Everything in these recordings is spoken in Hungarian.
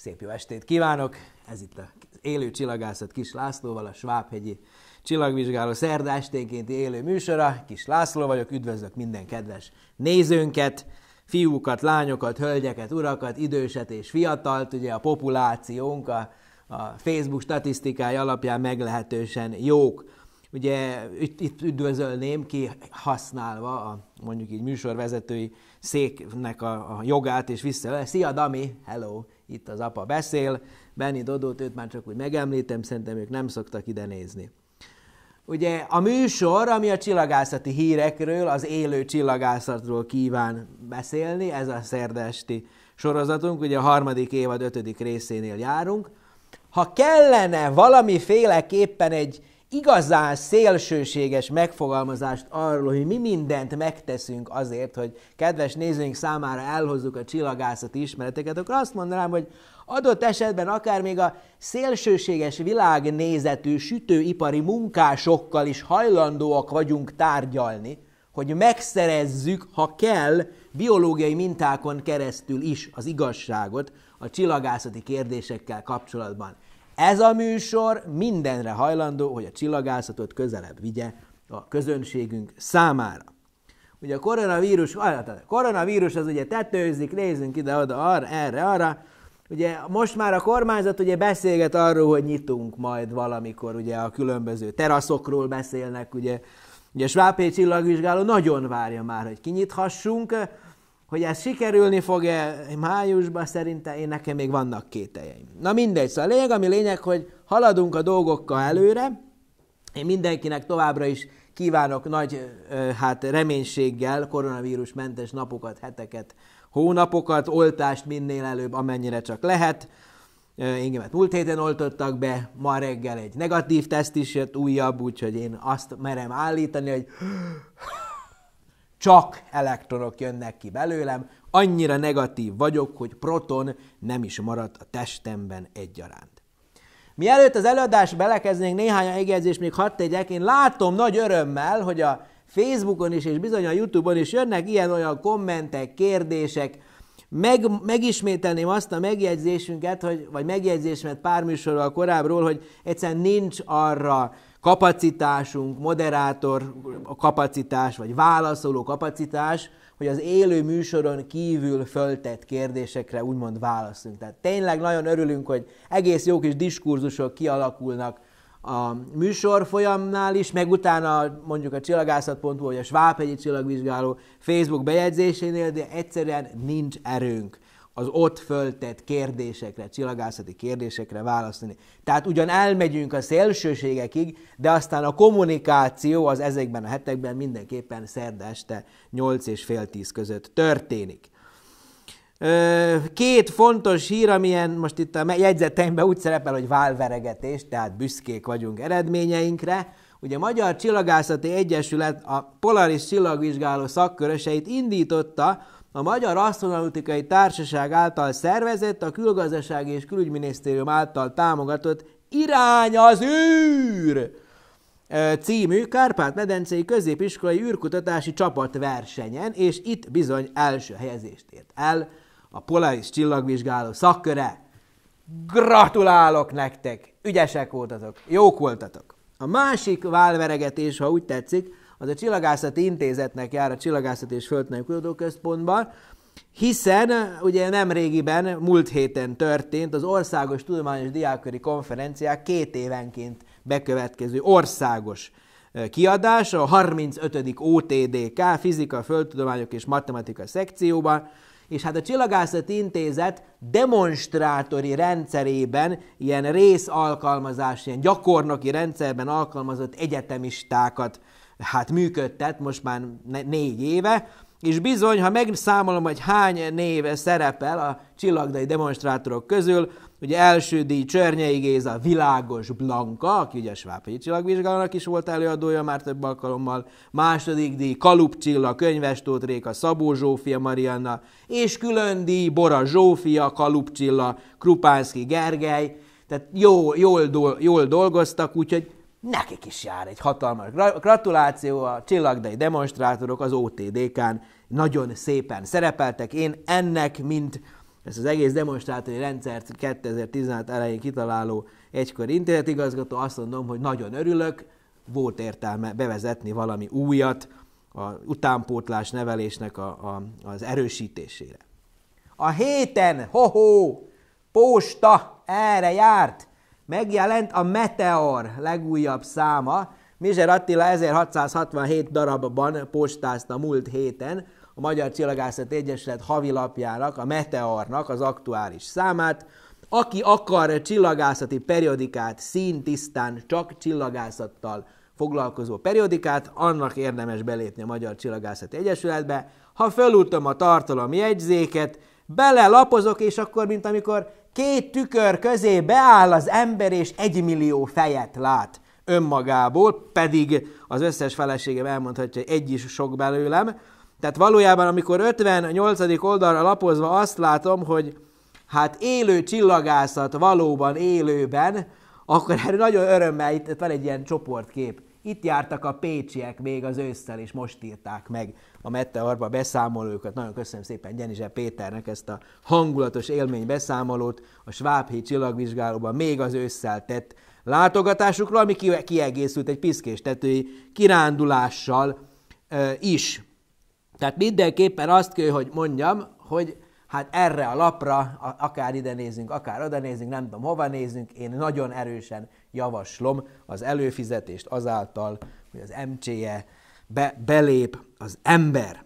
Szép jó estét kívánok! Ez itt a élő csillagászat Kis Lászlóval, a Svábhegyi csillagvizsgáló szerda esténkénti élő műsora. Kis László vagyok, üdvözlök minden kedves nézőnket, fiúkat, lányokat, hölgyeket, urakat, időset és fiatalt, ugye a populációnk a, a Facebook statisztikái alapján meglehetősen jók. Ugye itt, itt üdvözölném ki használva a mondjuk így műsorvezetői széknek a, a jogát, és vissza. Szia Dami, hello, itt az apa beszél. Benni Dodót, őt már csak úgy megemlítem, szerintem ők nem szoktak ide nézni. Ugye a műsor, ami a csillagászati hírekről, az élő csillagászatról kíván beszélni, ez a szerdesti sorozatunk, ugye a harmadik évad ötödik részénél járunk. Ha kellene valamiféleképpen egy igazán szélsőséges megfogalmazást arról, hogy mi mindent megteszünk azért, hogy kedves nézőink számára elhozzuk a csillagászat ismereteket, akkor azt mondanám, hogy adott esetben akár még a szélsőséges világnézetű sütőipari munkásokkal is hajlandóak vagyunk tárgyalni, hogy megszerezzük, ha kell, biológiai mintákon keresztül is az igazságot a csillagászati kérdésekkel kapcsolatban. Ez a műsor mindenre hajlandó, hogy a csillagászatot közelebb vigye a közönségünk számára. Ugye a koronavírus, hát a koronavírus az ugye tetőzik, nézzünk ide-oda, arra, erre, arra. Ugye most már a kormányzat ugye beszélget arról, hogy nyitunk majd valamikor, ugye a különböző teraszokról beszélnek, ugye, ugye a Svápé csillagvizsgáló nagyon várja már, hogy kinyithassunk, hogy ez sikerülni fog-e májusban, szerintem én nekem még vannak kételjeim. Na mindegy, szóval a lényeg, ami lényeg, hogy haladunk a dolgokkal előre, én mindenkinek továbbra is kívánok nagy hát reménységgel koronavírusmentes napokat, heteket, hónapokat, oltást minél előbb, amennyire csak lehet. Engem hát múlt héten oltottak be, ma reggel egy negatív teszt is jött újabb, úgyhogy én azt merem állítani, hogy csak elektronok jönnek ki belőlem, annyira negatív vagyok, hogy proton nem is maradt a testemben egyaránt. Mielőtt az előadás belekeznénk, néhány egyezés még hadd tegyek. Én látom nagy örömmel, hogy a Facebookon is és bizony a Youtube-on is jönnek ilyen-olyan kommentek, kérdések. Meg, megismételném azt a megjegyzésünket, hogy, vagy megjegyzésmet pár műsorral korábbról, hogy egyszerűen nincs arra kapacitásunk, moderátor kapacitás, vagy válaszoló kapacitás, hogy az élő műsoron kívül föltett kérdésekre úgymond válaszunk. Tehát tényleg nagyon örülünk, hogy egész jó kis diskurzusok kialakulnak a műsor folyamnál is, meg utána mondjuk a csillagászat.hu vagy a Svábhegyi csillagvizsgáló Facebook bejegyzésénél, de egyszerűen nincs erőnk az ott föltett kérdésekre, csillagászati kérdésekre válaszolni. Tehát ugyan elmegyünk a szélsőségekig, de aztán a kommunikáció az ezekben a hetekben mindenképpen szerda este 8 és fél 10 között történik. Két fontos hír, amilyen most itt a jegyzeteimben úgy szerepel, hogy válveregetés, tehát büszkék vagyunk eredményeinkre. Ugye a Magyar Csillagászati Egyesület a Polaris csillagvizsgáló szakköröseit indította, a Magyar Asztronautikai Társaság által szervezett, a Külgazdasági és Külügyminisztérium által támogatott Irány az űr! című Kárpát-medencei középiskolai űrkutatási csapatversenyen, és itt bizony első helyezést ért el a Polaris csillagvizsgáló szakköre. Gratulálok nektek! Ügyesek voltatok, jók voltatok! A másik válveregetés, ha úgy tetszik, az a Csillagászati Intézetnek jár a Csillagászati és Földtani Kutatóközpontban, hiszen uh, ugye nem régiben, múlt héten történt az Országos Tudományos Diákköri Konferenciák két évenként bekövetkező országos uh, kiadás, a 35. OTDK fizika, földtudományok és matematika szekcióban, és hát a Csillagászati Intézet demonstrátori rendszerében, ilyen részalkalmazás, ilyen gyakornoki rendszerben alkalmazott egyetemistákat hát működtet most már négy éve, és bizony, ha megszámolom, hogy hány név szerepel a csillagdai demonstrátorok közül, ugye első díj Csörnyei Géza, Világos Blanka, aki ugye a Svábhelyi Csillagvizsgálónak is volt előadója már több alkalommal, második díj Kalup Csilla, Tóth Réka, Szabó Zsófia Marianna, és külön díj Bora Zsófia, Kalup Csilla, Krupánszki Gergely, tehát jó, jól, dol, jól dolgoztak, úgyhogy nekik is jár egy hatalmas gratuláció, a csillagdai demonstrátorok az OTDK-n nagyon szépen szerepeltek. Én ennek, mint ezt az egész demonstrátori rendszert 2016 elején kitaláló egykor intézetigazgató, azt mondom, hogy nagyon örülök, volt értelme bevezetni valami újat a utánpótlás nevelésnek a, a, az erősítésére. A héten, hoho, -ho, posta erre járt, megjelent a Meteor legújabb száma. Mizser Attila 1667 darabban postázta múlt héten a Magyar Csillagászat Egyesület havilapjának, a Meteornak az aktuális számát. Aki akar csillagászati periodikát színtisztán csak csillagászattal foglalkozó periodikát, annak érdemes belépni a Magyar Csillagászati Egyesületbe. Ha fölültöm a tartalom jegyzéket, belelapozok, és akkor, mint amikor két tükör közé beáll az ember, és egy millió fejet lát önmagából, pedig az összes feleségem elmondhatja, hogy egy is sok belőlem. Tehát valójában, amikor 58. oldalra lapozva azt látom, hogy hát élő csillagászat valóban élőben, akkor erre nagyon örömmel, itt van egy ilyen csoportkép. Itt jártak a pécsiek még az ősszel, és most írták meg a Meteorba beszámolókat. Nagyon köszönöm szépen Gyenizse Péternek ezt a hangulatos élmény beszámolót a Svábhíd csillagvizsgálóban még az ősszel tett látogatásukról, ami kiegészült egy piszkés tetői kirándulással e, is. Tehát mindenképpen azt kell, hogy mondjam, hogy hát erre a lapra, akár ide nézünk, akár oda nézünk, nem tudom hova nézünk, én nagyon erősen javaslom az előfizetést azáltal, hogy az MCE be, belép az ember.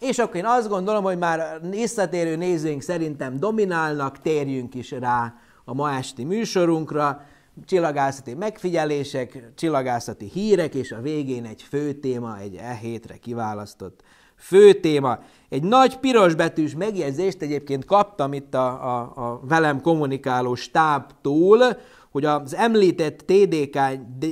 És akkor én azt gondolom, hogy már visszatérő nézőink szerintem dominálnak, térjünk is rá a ma esti műsorunkra, csillagászati megfigyelések, csillagászati hírek, és a végén egy fő téma, egy e hétre kiválasztott fő téma. Egy nagy pirosbetűs megjegyzést egyébként kaptam itt a, a, a velem kommunikáló stábtól, hogy az említett TDK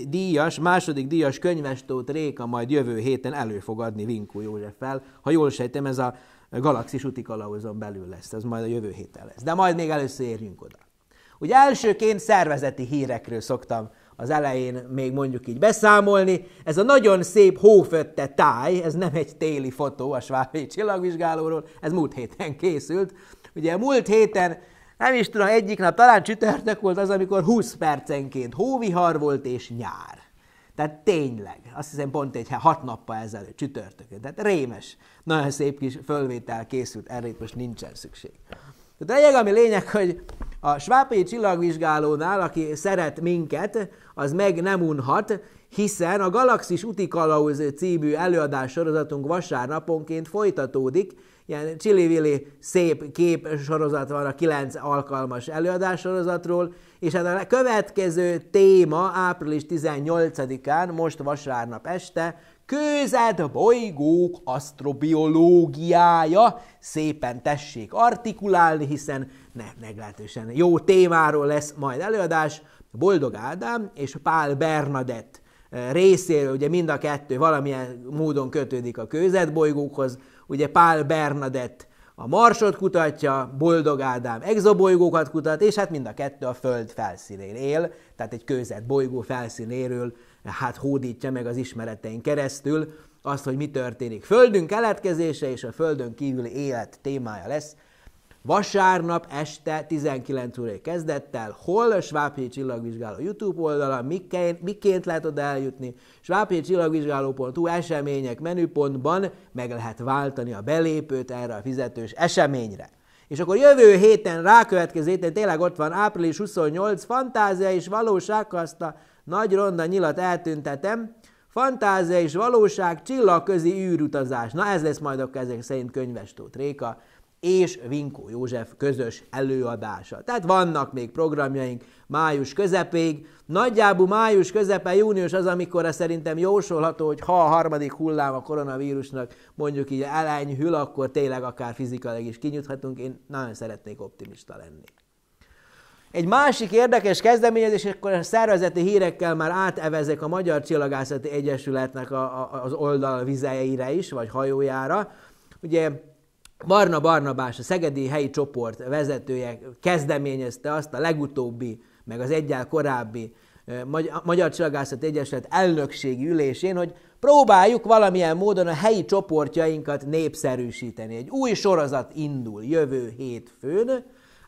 díjas, második díjas könyvestót Réka majd jövő héten elő fog adni Vinkó Józseffel. Ha jól sejtem, ez a galaxis utikalauzon belül lesz, ez majd a jövő héten lesz. De majd még először érjünk oda. Ugye elsőként szervezeti hírekről szoktam az elején még mondjuk így beszámolni. Ez a nagyon szép hófötte táj, ez nem egy téli fotó a Svábé csillagvizsgálóról, ez múlt héten készült. Ugye múlt héten nem is tudom, egyik nap, talán csütörtök volt az, amikor 20 percenként hóvihar volt és nyár. Tehát tényleg, azt hiszem pont egy hat nappal ezelőtt, csütörtökön. Tehát rémes, nagyon szép kis fölvétel készült, erre itt most nincsen szükség. Tehát lényeg, ami lényeg, hogy a svápai csillagvizsgálónál, aki szeret minket, az meg nem unhat, hiszen a Galaxis Utikalauz című előadássorozatunk vasárnaponként folytatódik, ilyen csili-vili szép kép sorozat van a kilenc alkalmas előadás sorozatról, és hát a következő téma április 18-án, most vasárnap este, Kőzed bolygók asztrobiológiája, szépen tessék artikulálni, hiszen ne meglehetősen jó témáról lesz majd előadás, Boldog Ádám és Pál Bernadett eh, részéről, ugye mind a kettő valamilyen módon kötődik a kőzetbolygókhoz, ugye Pál Bernadett a Marsot kutatja, Boldog Ádám exobolygókat kutat, és hát mind a kettő a Föld felszínén él, tehát egy kőzet bolygó felszínéről hát hódítja meg az ismeretein keresztül azt, hogy mi történik. Földünk keletkezése és a Földön kívüli élet témája lesz Vasárnap este 19 óra kezdettel, hol a Svábhé csillagvizsgáló YouTube oldala, miként, miként lehet oda eljutni. Svábhé csillagvizsgáló.hu események menüpontban meg lehet váltani a belépőt erre a fizetős eseményre. És akkor jövő héten, rákövetkező héten, tényleg ott van április 28, fantázia és valóság, azt a nagy ronda nyilat eltüntetem, fantázia és valóság, csillagközi űrutazás. Na ez lesz majd a kezek szerint könyves Tóth Réka és Vinkó József közös előadása. Tehát vannak még programjaink május közepéig. Nagyjából május közepe, június az, amikor szerintem jósolható, hogy ha a harmadik hullám a koronavírusnak mondjuk így elenyhül, akkor tényleg akár fizikailag is kinyithatunk. Én nagyon szeretnék optimista lenni. Egy másik érdekes kezdeményezés, és akkor a szervezeti hírekkel már átevezek a Magyar Csillagászati Egyesületnek az oldal vizeire is, vagy hajójára. Ugye Barna Barnabás, a Szegedi Helyi Csoport vezetője kezdeményezte azt a legutóbbi, meg az egyel korábbi Magyar Csillagászat Egyesület elnökségi ülésén, hogy próbáljuk valamilyen módon a helyi csoportjainkat népszerűsíteni. Egy új sorozat indul jövő hétfőn,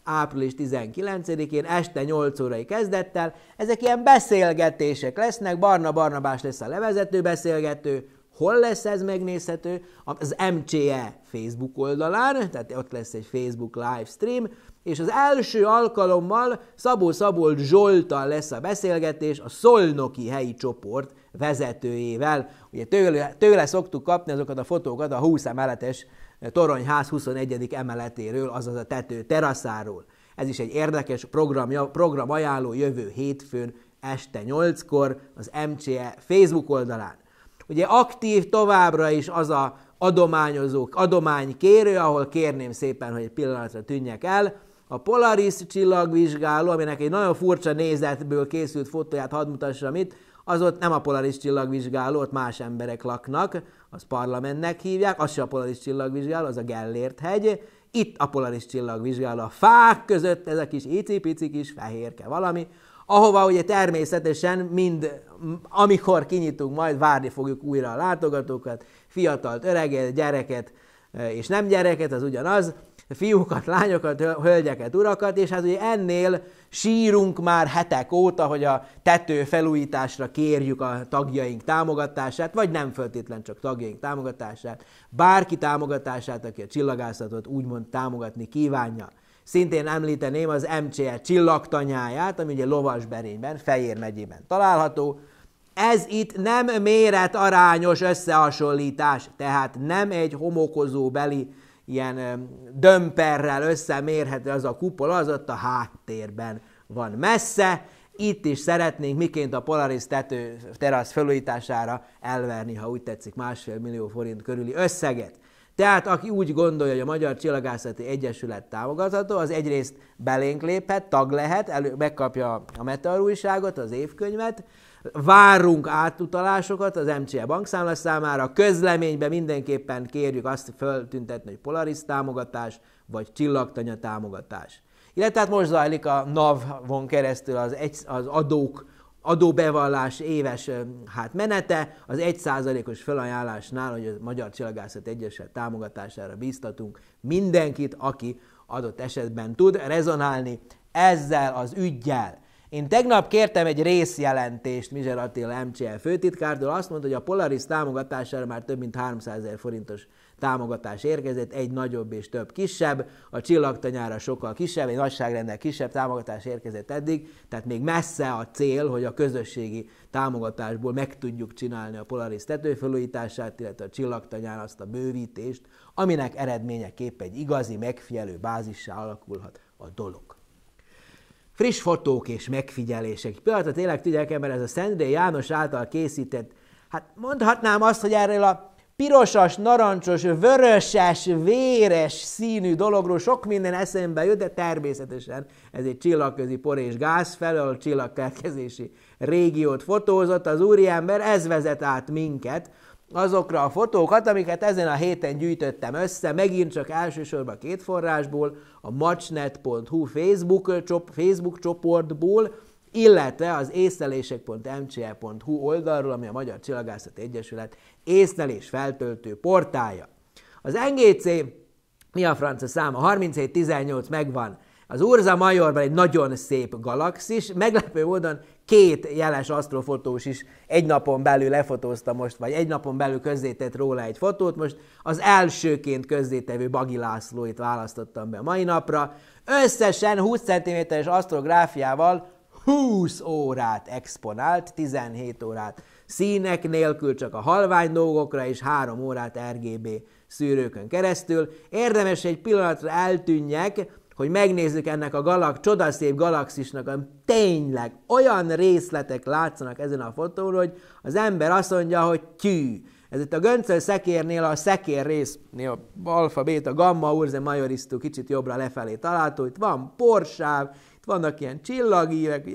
április 19-én este 8 órai kezdettel. Ezek ilyen beszélgetések lesznek, Barna Barnabás lesz a levezető beszélgető, Hol lesz ez megnézhető? Az MCE Facebook oldalán, tehát ott lesz egy Facebook livestream, és az első alkalommal Szabó Szabold Zsoltal lesz a beszélgetés a Szolnoki helyi csoport vezetőjével. Ugye tőle, tőle szoktuk kapni azokat a fotókat a 20 emeletes toronyház 21. emeletéről, azaz a tető teraszáról. Ez is egy érdekes program, program ajánló jövő hétfőn este 8-kor az MCE Facebook oldalán. Ugye aktív továbbra is az a adományozók, adománykérő, ahol kérném szépen, hogy egy pillanatra tűnjek el. A Polaris csillagvizsgáló, aminek egy nagyon furcsa nézetből készült fotóját hadd mutassam itt, az ott nem a Polaris csillagvizsgáló, ott más emberek laknak, az parlamentnek hívják, az se a Polaris csillagvizsgáló, az a Gellért hegy, itt a Polaris csillagvizsgáló, a fák között ez a kis icipici kis fehérke valami, ahova ugye természetesen mind, amikor kinyitunk, majd várni fogjuk újra a látogatókat, fiatalt, öreget, gyereket e, és nem gyereket, az ugyanaz, fiúkat, lányokat, hölgyeket, urakat, és hát ugye ennél sírunk már hetek óta, hogy a tető felújításra kérjük a tagjaink támogatását, vagy nem föltétlen csak tagjaink támogatását, bárki támogatását, aki a csillagászatot úgymond támogatni kívánja. Szintén említeném az MCR e csillagtanyáját, ami ugye Lovasberényben, Fejér megyében található. Ez itt nem méret-arányos összehasonlítás, tehát nem egy homokozó beli ilyen dömperrel összemérhető az a kupola, az ott a háttérben van messze. Itt is szeretnénk miként a Polaris tető terasz felújítására elverni, ha úgy tetszik, másfél millió forint körüli összeget. Tehát aki úgy gondolja, hogy a Magyar Csillagászati Egyesület támogatható, az egyrészt belénk léphet, tag lehet, elő, megkapja a Meteor újságot, az évkönyvet, várunk átutalásokat az MCE bankszámla számára, közleményben mindenképpen kérjük azt föltüntetni, hogy Polaris támogatás, vagy csillagtanya támogatás. Illetve hát most zajlik a NAV-on keresztül az, egy, az adók adóbevallás éves hát menete, az 1%-os felajánlásnál, hogy a Magyar Csillagászat Egyeset támogatására bíztatunk mindenkit, aki adott esetben tud rezonálni ezzel az ügyjel. Én tegnap kértem egy részjelentést Mizser Attila MCL főtitkártól, azt mondta, hogy a Polaris támogatására már több mint 300 ezer forintos támogatás érkezett, egy nagyobb és több kisebb, a csillagtanyára sokkal kisebb, egy nagyságrendel kisebb támogatás érkezett eddig, tehát még messze a cél, hogy a közösségi támogatásból meg tudjuk csinálni a Polaris tetőfelújítását, illetve a csillagtanyán azt a bővítést, aminek eredményeképp egy igazi, megfigyelő bázissá alakulhat a dolog friss fotók és megfigyelések. Például tényleg tudják el, mert ez a Szentré János által készített, hát mondhatnám azt, hogy erről a pirosas, narancsos, vöröses, véres színű dologról sok minden eszembe jött, de természetesen ez egy csillagközi por és gáz felől csillagkerkezési régiót fotózott az úriember, ez vezet át minket azokra a fotókat, amiket ezen a héten gyűjtöttem össze, megint csak elsősorban két forrásból, a macsnet.hu Facebook, csop, Facebook csoportból, illetve az észlelések.mcl.hu oldalról, ami a Magyar Csillagászat Egyesület észlelés feltöltő portálja. Az NGC, mi a francia száma? 3718 megvan. Az Urza Majorban egy nagyon szép galaxis, meglepő módon két jeles asztrofotós is egy napon belül lefotózta most, vagy egy napon belül közzétett róla egy fotót, most az elsőként közzétevő Bagi Lászlóit választottam be a mai napra, összesen 20 cm-es asztrográfiával 20 órát exponált, 17 órát színek nélkül csak a halvány dolgokra, és 3 órát RGB szűrőkön keresztül. Érdemes egy pillanatra eltűnjek, hogy megnézzük ennek a galak, csodaszép galaxisnak, hogy tényleg olyan részletek látszanak ezen a fotón, hogy az ember azt mondja, hogy tű. Ez itt a göncöl szekérnél a szekér a alfa, a gamma, urze, majorisztú, kicsit jobbra lefelé található. Itt van porsáv, itt vannak ilyen csillagívek,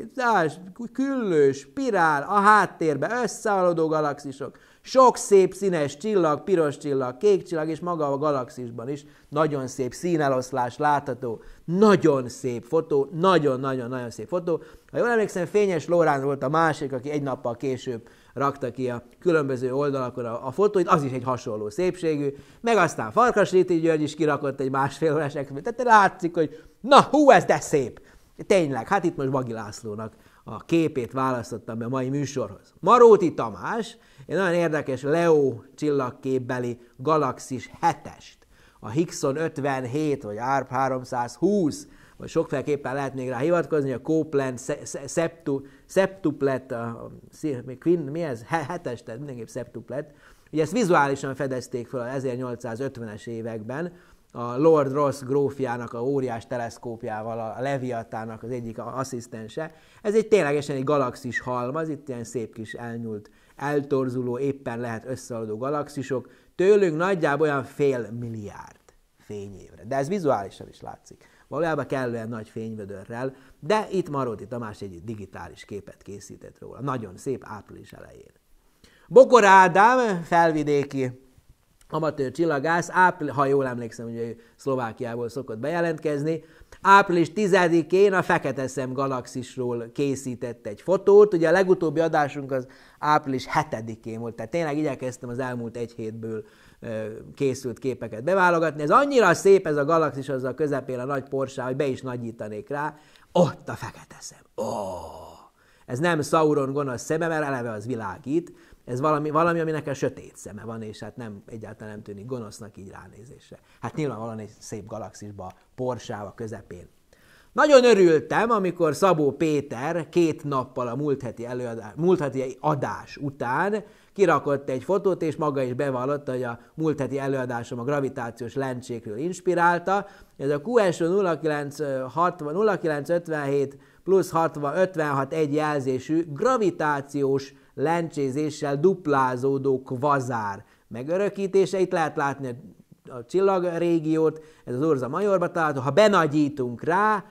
küllő, spirál, a háttérbe összealodó galaxisok, sok szép színes csillag, piros csillag, kék csillag, és maga a galaxisban is nagyon szép színeloszlás látható. Nagyon szép fotó, nagyon-nagyon-nagyon szép fotó. Ha jól emlékszem, Fényes Lórán volt a másik, aki egy nappal később rakta ki a különböző oldalakon a, a fotóit, az is egy hasonló szépségű, meg aztán Farkas Réti György is kirakott egy másfél órás tehát látszik, hogy na, hú, ez de szép! Tényleg, hát itt most Bagi Lászlónak a képét választottam be a mai műsorhoz. Maróti Tamás egy nagyon érdekes Leo csillagképbeli galaxis hetest, a Higgson 57, vagy ARP 320, vagy sokféleképpen lehet még rá hivatkozni, a Copeland septu, septuplet, a, a, a, mi ez? Hetes, tehát mindenképp septuplet. Ugye ezt vizuálisan fedezték fel a 1850-es években, a Lord Ross grófjának a óriás teleszkópjával, a Leviatának az egyik asszisztense. Ez egy ténylegesen egy galaxis halmaz, itt ilyen szép kis elnyúlt eltorzuló, éppen lehet összeadó galaxisok, tőlünk nagyjából olyan fél milliárd fényévre. De ez vizuálisan is látszik. Valójában kellően nagy fényvödörrel, de itt Maróti Tamás egy digitális képet készített róla. Nagyon szép április elején. Bokor Ádám, felvidéki amatőr csillagász, ápril, ha jól emlékszem, hogy ő Szlovákiából szokott bejelentkezni, április 10-én a Fekete Szem galaxisról készített egy fotót. Ugye a legutóbbi adásunk az április 7-én volt, tehát tényleg igyekeztem az elmúlt egy hétből készült képeket beválogatni. Ez annyira szép ez a galaxis, az a közepén a nagy porsá, hogy be is nagyítanék rá. Ott a fekete szem. Oh! Ez nem Sauron gonosz szeme, mert eleve az világít, ez valami, valami, aminek a sötét szeme van, és hát nem, egyáltalán nem tűnik gonosznak így ránézésre. Hát nyilván valami szép galaxisba, Porsába közepén. Nagyon örültem, amikor Szabó Péter két nappal a múlt heti, előadás, múlt heti adás után kirakott egy fotót, és maga is bevallotta, hogy a múlt heti előadásom a gravitációs lencsékről inspirálta. Ez a QSO 0957 plusz 56 egy jelzésű gravitációs lencsézéssel duplázódó kvazár megörökítése. Itt lehet látni a csillagrégiót, ez az Urza Majorba található. Ha benagyítunk rá,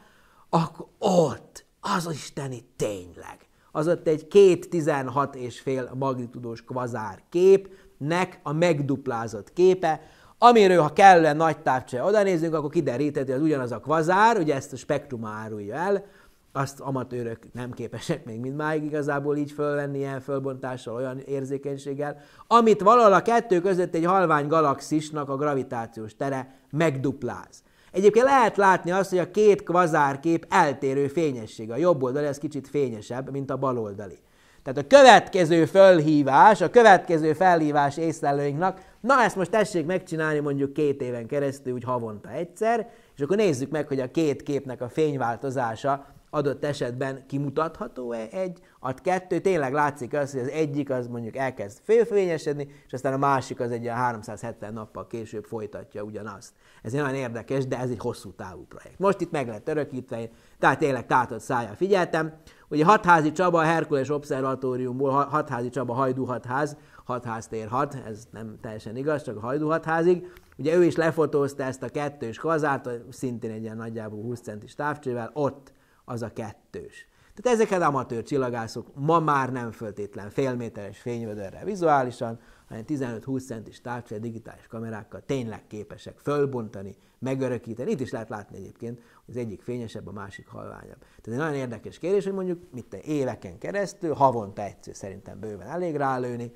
akkor ott, az isteni tényleg. Az ott egy két 16 és fél magnitudós kvazár képnek a megduplázott képe, amiről, ha kellően nagy távcső oda nézünk, akkor kideríthető, hogy az ugyanaz a kvazár, ugye ezt a spektrum árulja el, azt amatőrök nem képesek még mindmáig igazából így fölvenni ilyen fölbontással, olyan érzékenységgel, amit valahol a kettő között egy halvány galaxisnak a gravitációs tere megdupláz. Egyébként lehet látni azt, hogy a két kvazárkép eltérő fényessége. A jobb oldali az kicsit fényesebb, mint a bal oldali. Tehát a következő fölhívás, a következő felhívás észlelőinknak, na ezt most tessék megcsinálni mondjuk két éven keresztül, úgy havonta egyszer, és akkor nézzük meg, hogy a két képnek a fényváltozása adott esetben kimutatható-e egy, a kettő, tényleg látszik az, hogy az egyik az mondjuk elkezd félfényesedni, és aztán a másik az egy a 370 nappal később folytatja ugyanazt. Ez nagyon érdekes, de ez egy hosszú távú projekt. Most itt meg lett örökítve, tehát tényleg tátott szája figyeltem. Ugye Hatházi Csaba a Herkules Obszervatóriumból, Hatházi Csaba Hajdú Hatház, Hatház tér hat, ez nem teljesen igaz, csak a Hajdú Hatházig. Ugye ő is lefotózta ezt a kettős kazát, szintén egy ilyen nagyjából 20 centis távcsővel, ott az a kettős. Tehát ezeket amatőr csillagászok ma már nem föltétlen félméteres fényvödörrel vizuálisan, hanem 15-20 centis távcső digitális kamerákkal tényleg képesek fölbontani, megörökíteni. Itt is lehet látni egyébként, hogy az egyik fényesebb, a másik halványabb. Tehát egy nagyon érdekes kérdés, hogy mondjuk mit éveken keresztül, havonta egyszer szerintem bőven elég rálőni,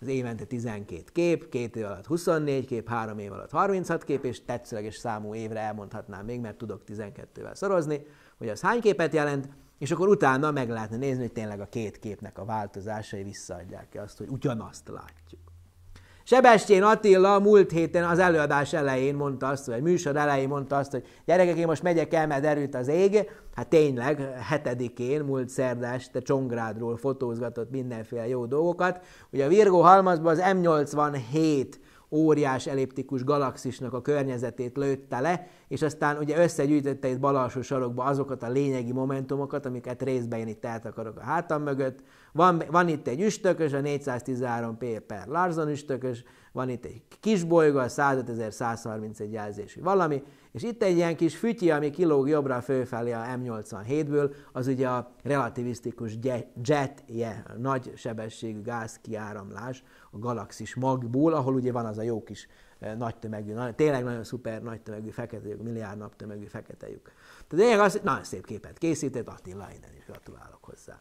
az évente 12 kép, két év alatt 24 kép, három év alatt 36 kép, és tetszőleges számú évre elmondhatnám még, mert tudok 12-vel szorozni, hogy az hány képet jelent, és akkor utána meg lehetne nézni, hogy tényleg a két képnek a változásai visszaadják-e azt, hogy ugyanazt látjuk. Sebestyén Attila múlt héten az előadás elején mondta azt, vagy műsor elején mondta azt, hogy gyerekek, én most megyek el, mert erőt az ég. Hát tényleg, hetedikén, múlt szerda este Csongrádról fotózgatott mindenféle jó dolgokat. Ugye a Virgó halmazban az M87 óriás elliptikus galaxisnak a környezetét lőtte le, és aztán ugye összegyűjtötte itt bal alsó sarokba azokat a lényegi momentumokat, amiket részben én itt eltakarok a hátam mögött. Van, van itt egy üstökös, a 413p per Larson üstökös, van itt egy kis bolygó, 105.131 jelzésű valami, és itt egy ilyen kis fütyi, ami kilóg jobbra fölfelé a M87-ből, az ugye a relativisztikus jet, je, nagy sebességű gázkiáramlás a galaxis magból, ahol ugye van az a jó kis eh, nagy tömegű, nagy, tényleg nagyon szuper nagy tömegű fekete lyuk, milliárd nap tömegű fekete lyuk. Tehát lényeg az, hogy nagyon szép képet készített, Attila, innen is gratulálok hozzá.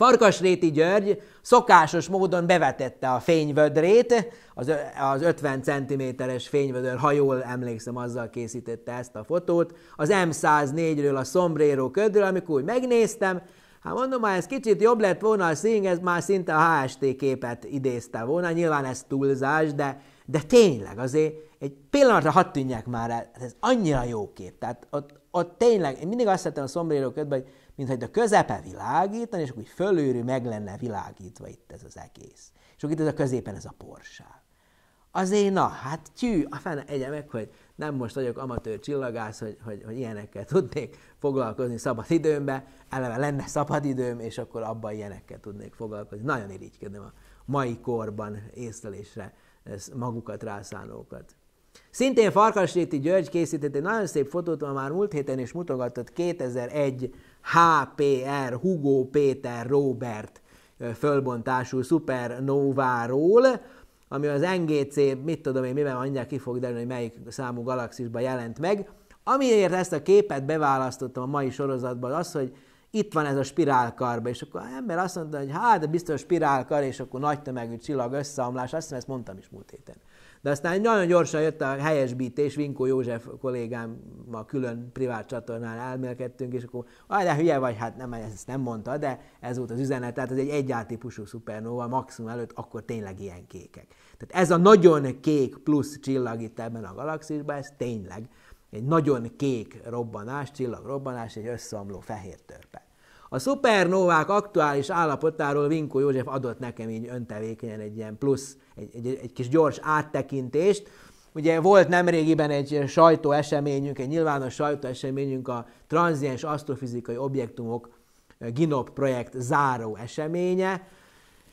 Farkasréti György szokásos módon bevetette a fényvödrét, az, az 50 cm-es fényvödör, ha jól emlékszem, azzal készítette ezt a fotót, az M104-ről, a Sombrero ködről, amikor úgy megnéztem, Hát mondom, ha ez kicsit jobb lett volna a szín, ez már szinte a HST képet idézte volna, nyilván ez túlzás, de de tényleg azért egy pillanatra hadd tűnjek már el, hát ez annyira jó kép. Tehát ott, ott tényleg, én mindig azt hittem a szombrérók ötben, hogy mintha a közepe világítani, és akkor úgy fölőrű meg lenne világítva itt ez az egész. És akkor itt ez a középen ez a porság. Azért na, hát tyű, a fene egye meg, hogy nem most vagyok amatőr csillagász, hogy, hogy, hogy ilyenekkel tudnék foglalkozni szabad időmben, eleve lenne szabad időm, és akkor abban ilyenekkel tudnék foglalkozni. Nagyon irigykedem a mai korban észlelésre magukat rászánókat. Szintén Farkasréti György készített egy nagyon szép fotót, már, már múlt héten is mutogatott, 2001 HPR, Hugo Péter Robert fölbontású szupernováról, ami az NGC, mit tudom én, mivel mondják, ki fog derülni, hogy melyik számú galaxisban jelent meg. Amiért ezt a képet beválasztottam a mai sorozatban, az, hogy itt van ez a spirálkarba, és akkor az ember azt mondta, hogy hát, de biztos spirálkar, és akkor nagy tömegű csillag összeomlás, azt hiszem, ezt mondtam is múlt héten. De aztán nagyon gyorsan jött a helyesbítés, Vinkó József kollégám, a külön privát csatornán elmélkedtünk, és akkor, ah, de hülye vagy, hát nem, ezt nem mondta, de ez volt az üzenet, tehát ez egy egyáltípusú szupernóva, maximum előtt, akkor tényleg ilyen kékek. Tehát ez a nagyon kék plusz csillag itt ebben a galaxisban, ez tényleg egy nagyon kék robbanás, csillagrobbanás, egy összeomló fehér törpe. A szupernovák aktuális állapotáról Vinkó József adott nekem így öntevékenyen egy ilyen plusz, egy, egy, egy kis gyors áttekintést. Ugye volt nemrégiben egy sajtóeseményünk, egy nyilvános sajtóeseményünk a transziens asztrofizikai objektumok GINOP projekt záró eseménye,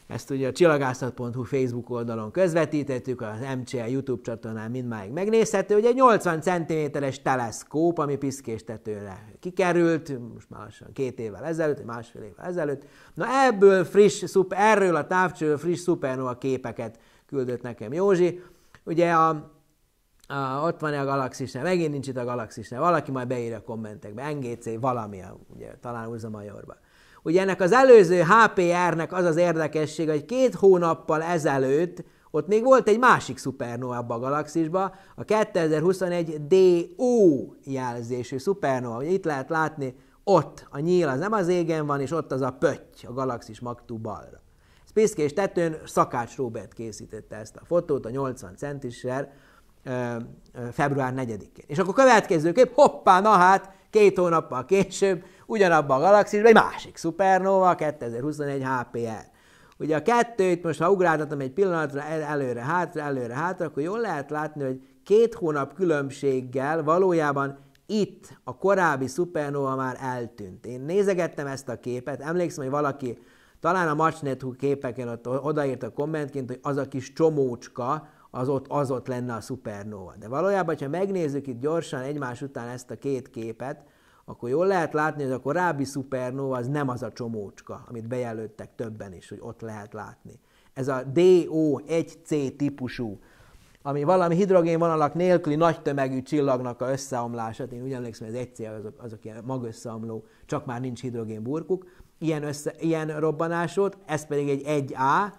ezt ugye a csillagászat.hu Facebook oldalon közvetítettük, az MCL YouTube csatornán mindmáig megnézhető, hogy egy 80 cm-es teleszkóp, ami piszkéstetőre kikerült, most már lassan két évvel ezelőtt, másfél évvel ezelőtt. Na ebből friss, szuper, erről a távcsőről friss szupernova képeket küldött nekem Józsi. Ugye a, a, ott van -e a galaxisnál, megint nincs itt a galaxis galaxisnál, valaki majd beírja a kommentekbe, NGC valami, ugye, talán Urza Majorban. Ugye ennek az előző HPR-nek az az érdekesség, hogy két hónappal ezelőtt ott még volt egy másik szupernova a galaxisba, a 2021 DO jelzésű szupernova. Ugye itt lehet látni, ott a nyíl az nem az égen van, és ott az a pötty a galaxis magtú balra. Spiszkés tetőn Szakács Róbert készítette ezt a fotót, a 80 centissel, február 4-én. És akkor következőképp, hoppá, na hát, két hónappal később, ugyanabban a galaxisban egy másik szupernova, 2021 HPL. Ugye a kettőt most, ha ugráltatom egy pillanatra előre, hátra, előre, hátra, akkor jól lehet látni, hogy két hónap különbséggel valójában itt a korábbi szupernova már eltűnt. Én nézegettem ezt a képet, emlékszem, hogy valaki talán a Macsnethu képeken ott odaírt a kommentként, hogy az a kis csomócska, az ott, az ott lenne a szupernóva. De valójában, ha megnézzük itt gyorsan egymás után ezt a két képet, akkor jól lehet látni, hogy a korábbi szupernóva az nem az a csomócska, amit bejelöltek többen is, hogy ott lehet látni. Ez a DO1C típusú, ami valami hidrogénvonalak nélküli nagy tömegű csillagnak a összeomlása, én úgy emlékszem, hogy az 1C azok, azok ilyen magösszeomló, csak már nincs hidrogén burkuk, ilyen, össze, ilyen robbanás volt, ez pedig egy 1A,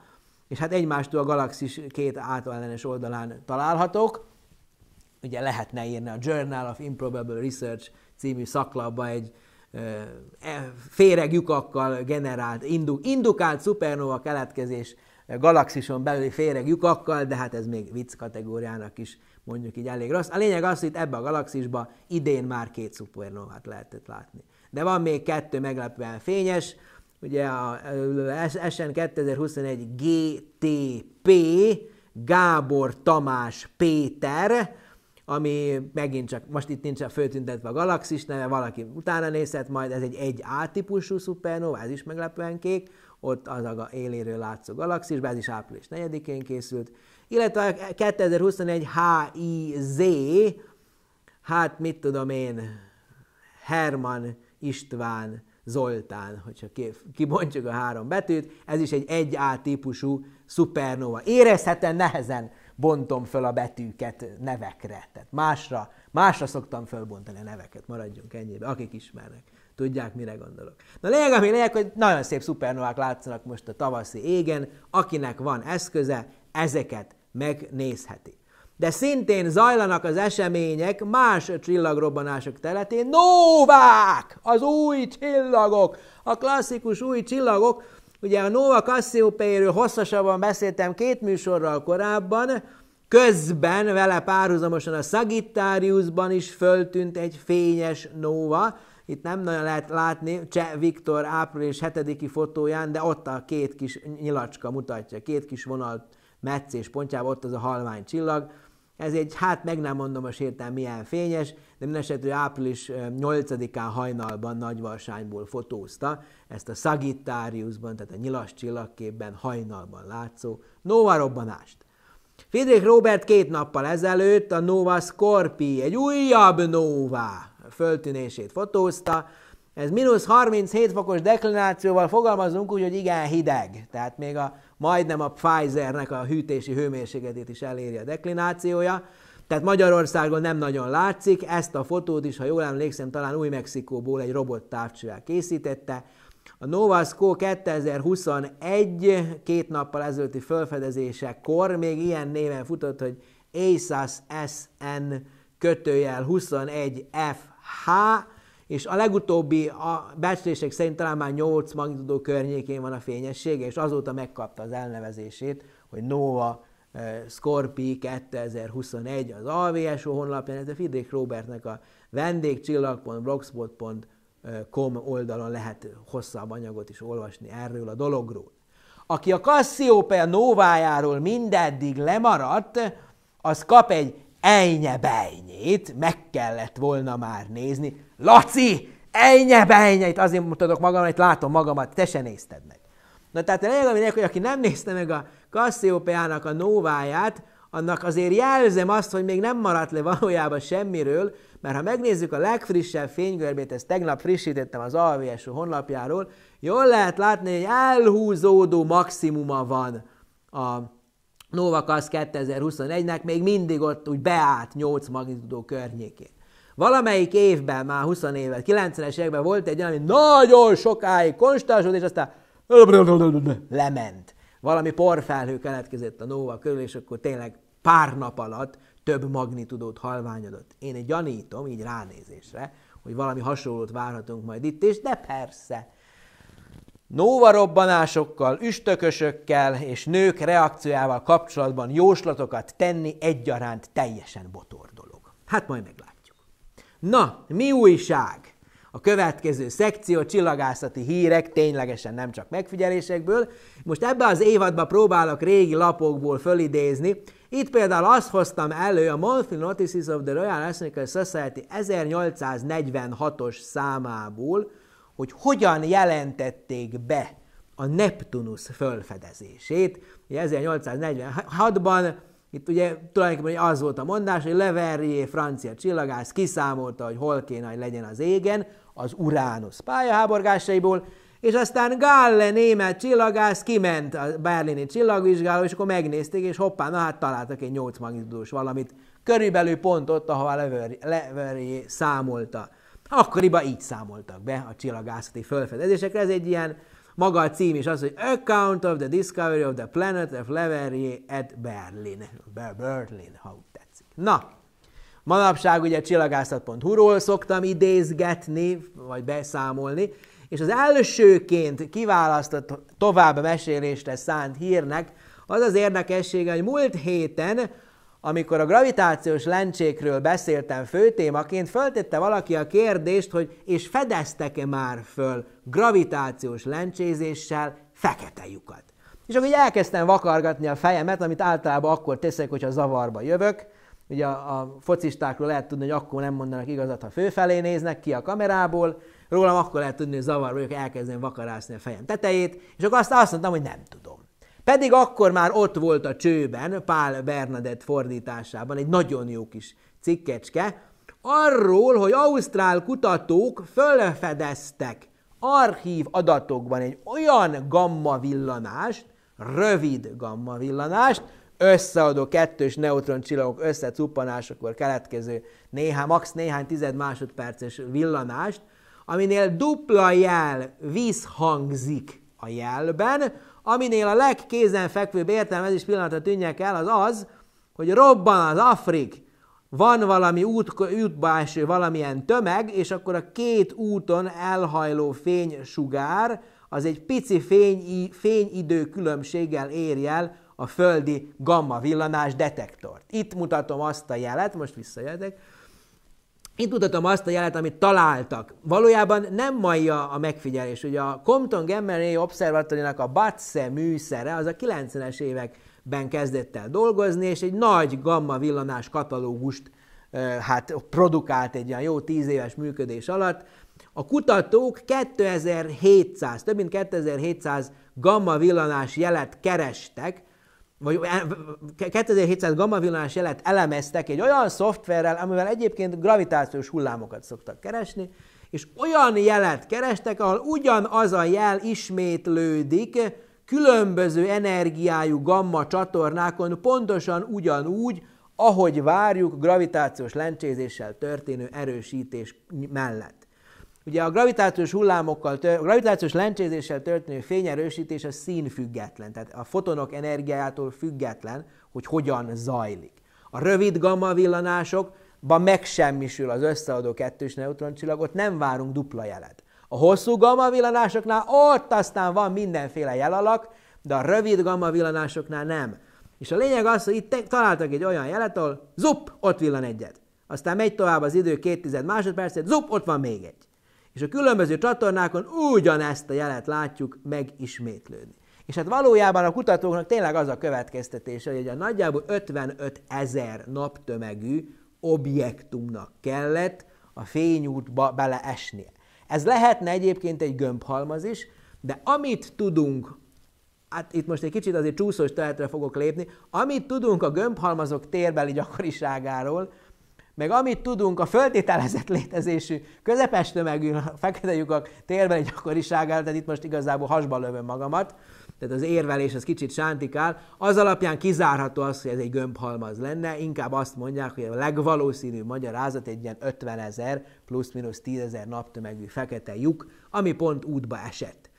és hát egymástól a galaxis két átellenes oldalán találhatok, Ugye lehetne írni a Journal of Improbable Research című szaklapba egy e, féreglyukakkal generált, indukált szupernova keletkezés galaxison belüli féreglyukakkal, de hát ez még vicc kategóriának is mondjuk így elég rossz. A lényeg az, hogy itt ebbe a galaxisba idén már két szupernovát lehetett látni. De van még kettő meglepően fényes, ugye a SN 2021 GTP, Gábor Tamás Péter, ami megint csak, most itt nincs a főtüntetve a galaxis neve, valaki utána nézhet majd, ez egy egy a típusú szupernova, ez is meglepően kék, ott az a éléről látszó galaxis, ez is április 4-én készült, illetve a 2021 HIZ, hát mit tudom én, Herman István Zoltán, hogyha kibontjuk a három betűt, ez is egy 1A típusú szupernova. Érezhetően nehezen bontom föl a betűket nevekre, tehát másra, másra szoktam fölbontani a neveket, maradjunk ennyibe, akik ismernek, tudják, mire gondolok. Na lényeg, ami lényeg, hogy nagyon szép szupernovák látszanak most a tavaszi égen, akinek van eszköze, ezeket megnézheti de szintén zajlanak az események más csillagrobbanások teletén. Novák! Az új csillagok! A klasszikus új csillagok, ugye a Nova Cassiopeia-ről hosszasabban beszéltem két műsorral korábban, közben vele párhuzamosan a Sagittariusban is föltűnt egy fényes Nova, itt nem nagyon lehet látni Cseh Viktor április 7-i fotóján, de ott a két kis nyilacska mutatja, két kis vonal meccés pontjában, ott az a halvány csillag, ez egy, hát meg nem mondom a sétán milyen fényes, de mindesetre április 8-án hajnalban Nagyvarsányból fotózta ezt a Sagittariusban, tehát a nyilas csillagképben hajnalban látszó Nova robbanást. Friedrich Robert két nappal ezelőtt a Nova Scorpii, egy újabb Nova föltűnését fotózta, ez mínusz 37 fokos deklinációval fogalmazunk úgy, hogy igen hideg. Tehát még a, majdnem a Pfizernek a hűtési hőmérsékletét is eléri a deklinációja. Tehát Magyarországon nem nagyon látszik, ezt a fotót is, ha jól emlékszem, talán Új-Mexikóból egy robot távcsővel készítette. A Novasco 2021 két nappal ezelőtti felfedezésekor még ilyen néven futott, hogy ASAS SN kötőjel 21FH, és a legutóbbi a becslések szerint talán már 8 magnitudó környékén van a fényessége, és azóta megkapta az elnevezését, hogy Nova eh, Scorpi 2021 az AVSO honlapján, ez a Fidrik Robertnek a vendégcsillag.blogspot.com eh, oldalon lehet hosszabb anyagot is olvasni erről a dologról. Aki a Cassiopeia Novájáról mindeddig lemaradt, az kap egy ejnyebejnyét, meg kellett volna már nézni. Laci, ennyi bejnye, itt azért mutatok magam, itt látom magamat, te se nézted meg. Na tehát a lényeg, aminek, hogy aki nem nézte meg a Cassiopeának a nóváját, annak azért jelzem azt, hogy még nem maradt le valójában semmiről, mert ha megnézzük a legfrissebb fénygörbét, ezt tegnap frissítettem az AVSU honlapjáról, jól lehet látni, hogy elhúzódó maximuma van a Novakasz 2021-nek, még mindig ott úgy beállt 8 magnitudó környékén. Valamelyik évben, már 20 évet, 90-es években volt egy olyan, ami nagyon sokáig konstásod, és aztán lement. Valami porfelhő keletkezett a Nova körül, és akkor tényleg pár nap alatt több magnitudót halványodott. Én egy gyanítom, így ránézésre, hogy valami hasonlót várhatunk majd itt is, de persze. Nóva robbanásokkal, üstökösökkel és nők reakciójával kapcsolatban jóslatokat tenni egyaránt teljesen botor dolog. Hát majd meglátjuk. Na, mi újság? A következő szekció csillagászati hírek ténylegesen nem csak megfigyelésekből. Most ebbe az évadban próbálok régi lapokból fölidézni. Itt például azt hoztam elő a Monthly Notices of the Royal Astronomical Society 1846-os számából, hogy hogyan jelentették be a Neptunus fölfedezését. 1846-ban itt ugye tulajdonképpen az volt a mondás, hogy Leverrier, francia csillagász kiszámolta, hogy hol kéne, hogy legyen az égen, az Uránusz pályaháborgásaiból, és aztán Galle német csillagász kiment a berlini csillagvizsgáló, és akkor megnézték, és hoppá, na hát találtak egy 8 magnitudós valamit, körülbelül pont ott, ahova Leverrier számolta. Akkoriban így számoltak be a csillagászati felfedezésekre, ez egy ilyen maga a cím is az, hogy Account of the Discovery of the Planet of Leverrier at Berlin. Berlin, ha úgy tetszik. Na, manapság ugye csillagászat.hu-ról szoktam idézgetni, vagy beszámolni, és az elsőként kiválasztott tovább mesélésre szánt hírnek az az érdekessége, hogy múlt héten amikor a gravitációs lencsékről beszéltem főtémaként, föltette valaki a kérdést, hogy és fedeztek-e már föl gravitációs lencsézéssel fekete lyukat. És akkor így elkezdtem vakargatni a fejemet, amit általában akkor teszek, hogyha zavarba jövök. Ugye a, a focistákról lehet tudni, hogy akkor nem mondanak igazat, ha főfelé néznek ki a kamerából. Rólam akkor lehet tudni, hogy zavarba jövök, elkezdem vakarászni a fejem tetejét, és akkor azt azt mondtam, hogy nem tudom. Pedig akkor már ott volt a csőben, Pál Bernadett fordításában egy nagyon jó kis cikkecske, arról, hogy ausztrál kutatók fölfedeztek archív adatokban egy olyan gamma villanást, rövid gamma villanást, összeadó kettős neutron csillagok összecuppanásakor keletkező néhány, max. néhány tized másodperces villanást, aminél dupla jel visszhangzik a jelben, aminél a legkézenfekvőbb értelmezés pillanatra tűnjek el, az az, hogy robban az Afrik, van valami út, útba eső valamilyen tömeg, és akkor a két úton elhajló fénysugár az egy pici fény, fényidő különbséggel éri el a földi gamma villanás detektort. Itt mutatom azt a jelet, most visszajöttek, itt mutatom azt a jelet, amit találtak. Valójában nem mai a, a megfigyelés. Ugye a Compton Gamma Ray Observatorinak a BATSZE műszere az a 90-es évek ben kezdett el dolgozni, és egy nagy gamma villanás katalógust hát produkált egy ilyen jó tíz éves működés alatt. A kutatók 2700, több mint 2700 gamma villanás jelet kerestek, vagy 2700 gamma villanás jelet elemeztek egy olyan szoftverrel, amivel egyébként gravitációs hullámokat szoktak keresni, és olyan jelet kerestek, ahol ugyanaz a jel ismétlődik, különböző energiájú gamma csatornákon pontosan ugyanúgy, ahogy várjuk gravitációs lencsézéssel történő erősítés mellett. Ugye a gravitációs hullámokkal, a gravitációs lencsézéssel történő fényerősítés a színfüggetlen, tehát a fotonok energiájától független, hogy hogyan zajlik. A rövid gamma villanásokban megsemmisül az összeadó kettős neutroncsillag, ott nem várunk dupla jelet. A hosszú gamma villanásoknál ott aztán van mindenféle jelalak, de a rövid gamma villanásoknál nem. És a lényeg az, hogy itt találtak egy olyan jelet, ahol zup, ott villan egyet. Aztán megy tovább az idő két tized másodpercet, zup, ott van még egy. És a különböző csatornákon ugyanezt a jelet látjuk megismétlődni. És hát valójában a kutatóknak tényleg az a következtetése, hogy a nagyjából 55 ezer naptömegű objektumnak kellett a fényútba beleesnie. Ez lehetne egyébként egy gömbhalmaz is, de amit tudunk, hát itt most egy kicsit azért csúszós területre fogok lépni, amit tudunk a gömbhalmazok térbeli gyakoriságáról, meg amit tudunk a föltételezett létezésű közepes tömegű fekete lyukak térbeli gyakoriságáról, tehát itt most igazából hasba lövöm magamat, tehát az érvelés az kicsit sántikál, az alapján kizárható az, hogy ez egy gömbhalmaz lenne, inkább azt mondják, hogy a legvalószínűbb magyarázat egy ilyen 50 ezer plusz-minusz 10 ezer naptömegű fekete lyuk, ami pont útba esett.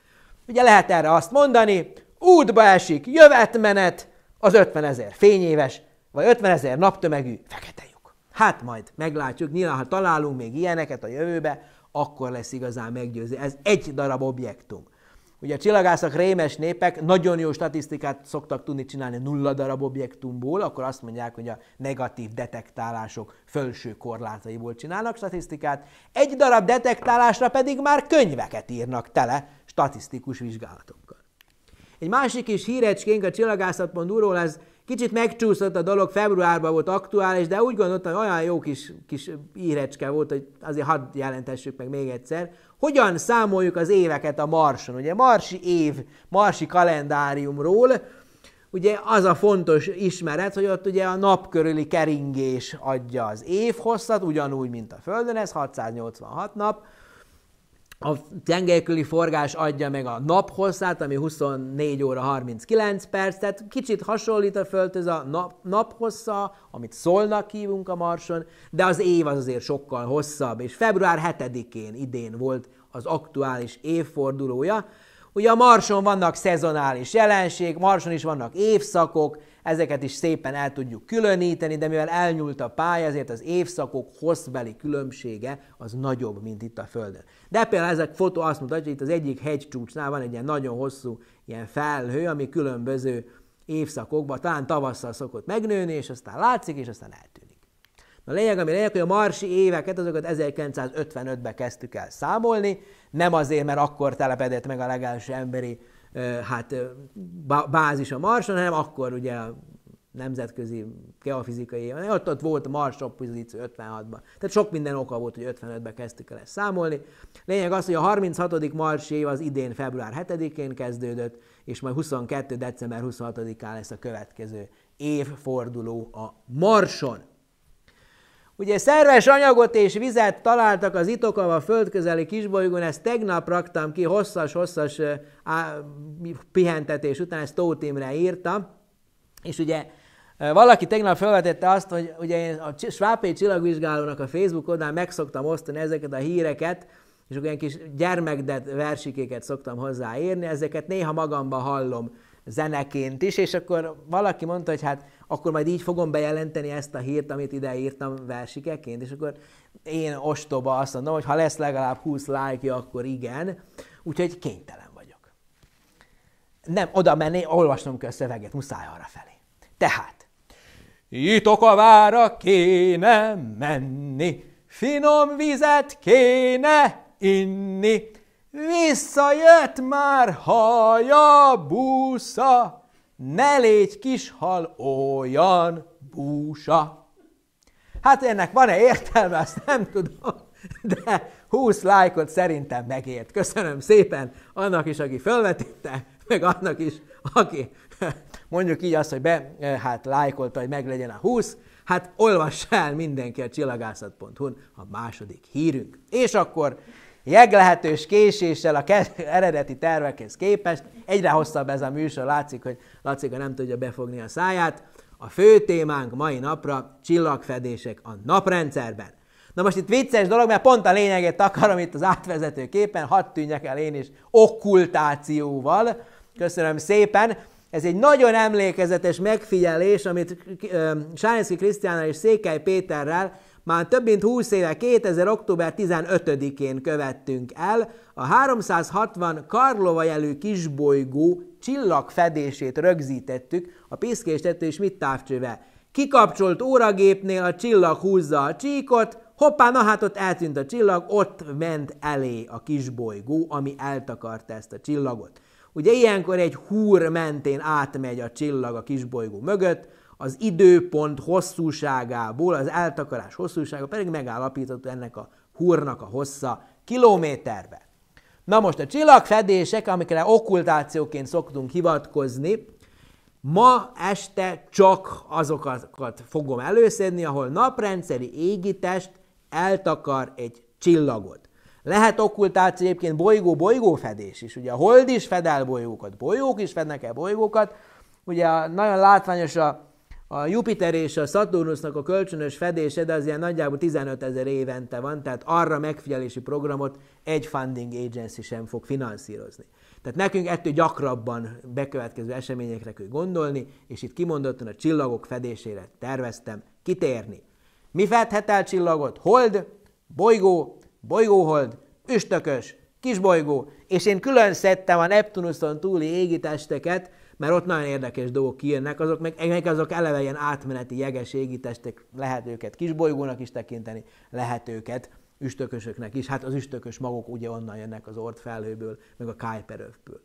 Ugye lehet erre azt mondani, útba esik jövetmenet az 50 ezer fényéves, vagy 50 ezer naptömegű fekete lyuk. Hát majd meglátjuk, nyilván ha találunk még ilyeneket a jövőbe, akkor lesz igazán meggyőző. Ez egy darab objektum. Ugye a csillagászok rémes népek nagyon jó statisztikát szoktak tudni csinálni nulla darab objektumból, akkor azt mondják, hogy a negatív detektálások felső korlátaiból csinálnak statisztikát, egy darab detektálásra pedig már könyveket írnak tele statisztikus vizsgálatokkal. Egy másik is hírecskénk a csillagászatban ról ez Kicsit megcsúszott a dolog, februárban volt aktuális, de úgy gondoltam, hogy olyan jó kis, kis írecske volt, hogy azért hadd jelentessük meg még egyszer. Hogyan számoljuk az éveket a Marson? Ugye Marsi év, Marsi kalendáriumról, ugye az a fontos ismeret, hogy ott ugye a nap körüli keringés adja az évhosszat, ugyanúgy, mint a Földön, ez 686 nap, a tengelyküli forgás adja meg a naphosszát, ami 24 óra 39 perc, tehát kicsit hasonlít a ez a nap, naphossza, amit szólnak hívunk a Marson, de az év az azért sokkal hosszabb, és február 7-én idén volt az aktuális évfordulója. Ugye a Marson vannak szezonális jelenség, Marson is vannak évszakok, Ezeket is szépen el tudjuk különíteni, de mivel elnyúlt a pálya, ezért az évszakok hosszbeli különbsége az nagyobb, mint itt a Földön. De például ezek fotó azt mutatja, hogy itt az egyik hegycsúcsnál van egy ilyen nagyon hosszú ilyen felhő, ami különböző évszakokban, talán tavasszal szokott megnőni, és aztán látszik, és aztán eltűnik. A lényeg, ami lényeg, hogy a marsi éveket, azokat 1955-ben kezdtük el számolni, nem azért, mert akkor telepedett meg a legelső emberi hát bázis a Marson, hanem akkor ugye a nemzetközi geofizikai, ott, ott volt a Mars pozíció 56-ban. Tehát sok minden oka volt, hogy 55-ben kezdtük el ezt számolni. Lényeg az, hogy a 36. Mars év az idén február 7-én kezdődött, és majd 22. december 26-án lesz a következő évforduló a Marson. Ugye szerves anyagot és vizet találtak az Itokava földközeli kisbolygón, ezt tegnap raktam ki, hosszas-hosszas pihentetés után, ezt Tóth Imre írta, és ugye valaki tegnap felvetette azt, hogy ugye én a Svápé csillagvizsgálónak a Facebook oldalán meg szoktam osztani ezeket a híreket, és ugye kis gyermekdet versikéket szoktam hozzáírni, ezeket néha magamban hallom zeneként is, és akkor valaki mondta, hogy hát akkor majd így fogom bejelenteni ezt a hírt, amit ide írtam versikeként, és akkor én ostoba azt mondom, hogy ha lesz legalább 20 lájkja, akkor igen, úgyhogy kénytelen vagyok. Nem, oda menni, olvasnom kell a szöveget, muszáj arra felé. Tehát, vára kéne menni, finom vizet kéne inni, visszajött már haja busza, ne légy kis hal olyan búsa. Hát ennek van-e értelme, azt nem tudom, de 20 lájkot szerintem megért. Köszönöm szépen annak is, aki felvetette, meg annak is, aki mondjuk így azt, hogy be, eh, hát lájkolta, hogy meglegyen a 20, hát olvass el mindenki a csillagászat.hu-n a második hírünk. És akkor jeglehetős késéssel a eredeti tervekhez képest. Egyre hosszabb ez a műsor, látszik, hogy Lacika nem tudja befogni a száját. A fő témánk mai napra csillagfedések a naprendszerben. Na most itt vicces dolog, mert pont a lényeget akarom itt az átvezető képen, hadd tűnjek el én is okkultációval. Köszönöm szépen. Ez egy nagyon emlékezetes megfigyelés, amit Sánszki Krisztiánnal és Székely Péterrel már több mint 20 éve 2000. október 15-én követtünk el a 360 Karlova jelű kisbolygó csillagfedését rögzítettük a tető és mit távcsővel. Kikapcsolt óragépnél a csillag húzza a csíkot, hoppá, na hát ott eltűnt a csillag, ott ment elé a kisbolygó, ami eltakarta ezt a csillagot. Ugye ilyenkor egy húr mentén átmegy a csillag a kisbolygó mögött, az időpont hosszúságából, az eltakarás hosszúsága pedig megállapított ennek a húrnak a hossza kilométerbe. Na most a csillagfedések, amikre okkultációként szoktunk hivatkozni, ma este csak azokat fogom előszedni, ahol naprendszeri égitest eltakar egy csillagot. Lehet okkultáció egyébként bolygó-bolygó fedés is. Ugye a hold is fedel bolygókat, bolygók is fednek el bolygókat. Ugye nagyon látványos a a Jupiter és a Saturnusnak a kölcsönös fedése, de az ilyen nagyjából 15 ezer évente van, tehát arra megfigyelési programot egy funding agency sem fog finanszírozni. Tehát nekünk ettől gyakrabban bekövetkező eseményekre kell gondolni, és itt kimondottan a csillagok fedésére terveztem kitérni. Mi fedhet el csillagot? Hold, bolygó, bolygóhold, üstökös, kisbolygó, és én külön szedtem a Neptunuszon túli égitesteket, mert ott nagyon érdekes dolgok kijönnek, azok meg, meg azok eleve ilyen átmeneti jeges égitestek, lehet őket kisbolygónak is tekinteni, lehet őket üstökösöknek is. Hát az üstökös magok ugye onnan jönnek az Ort felhőből, meg a Kuiperövből.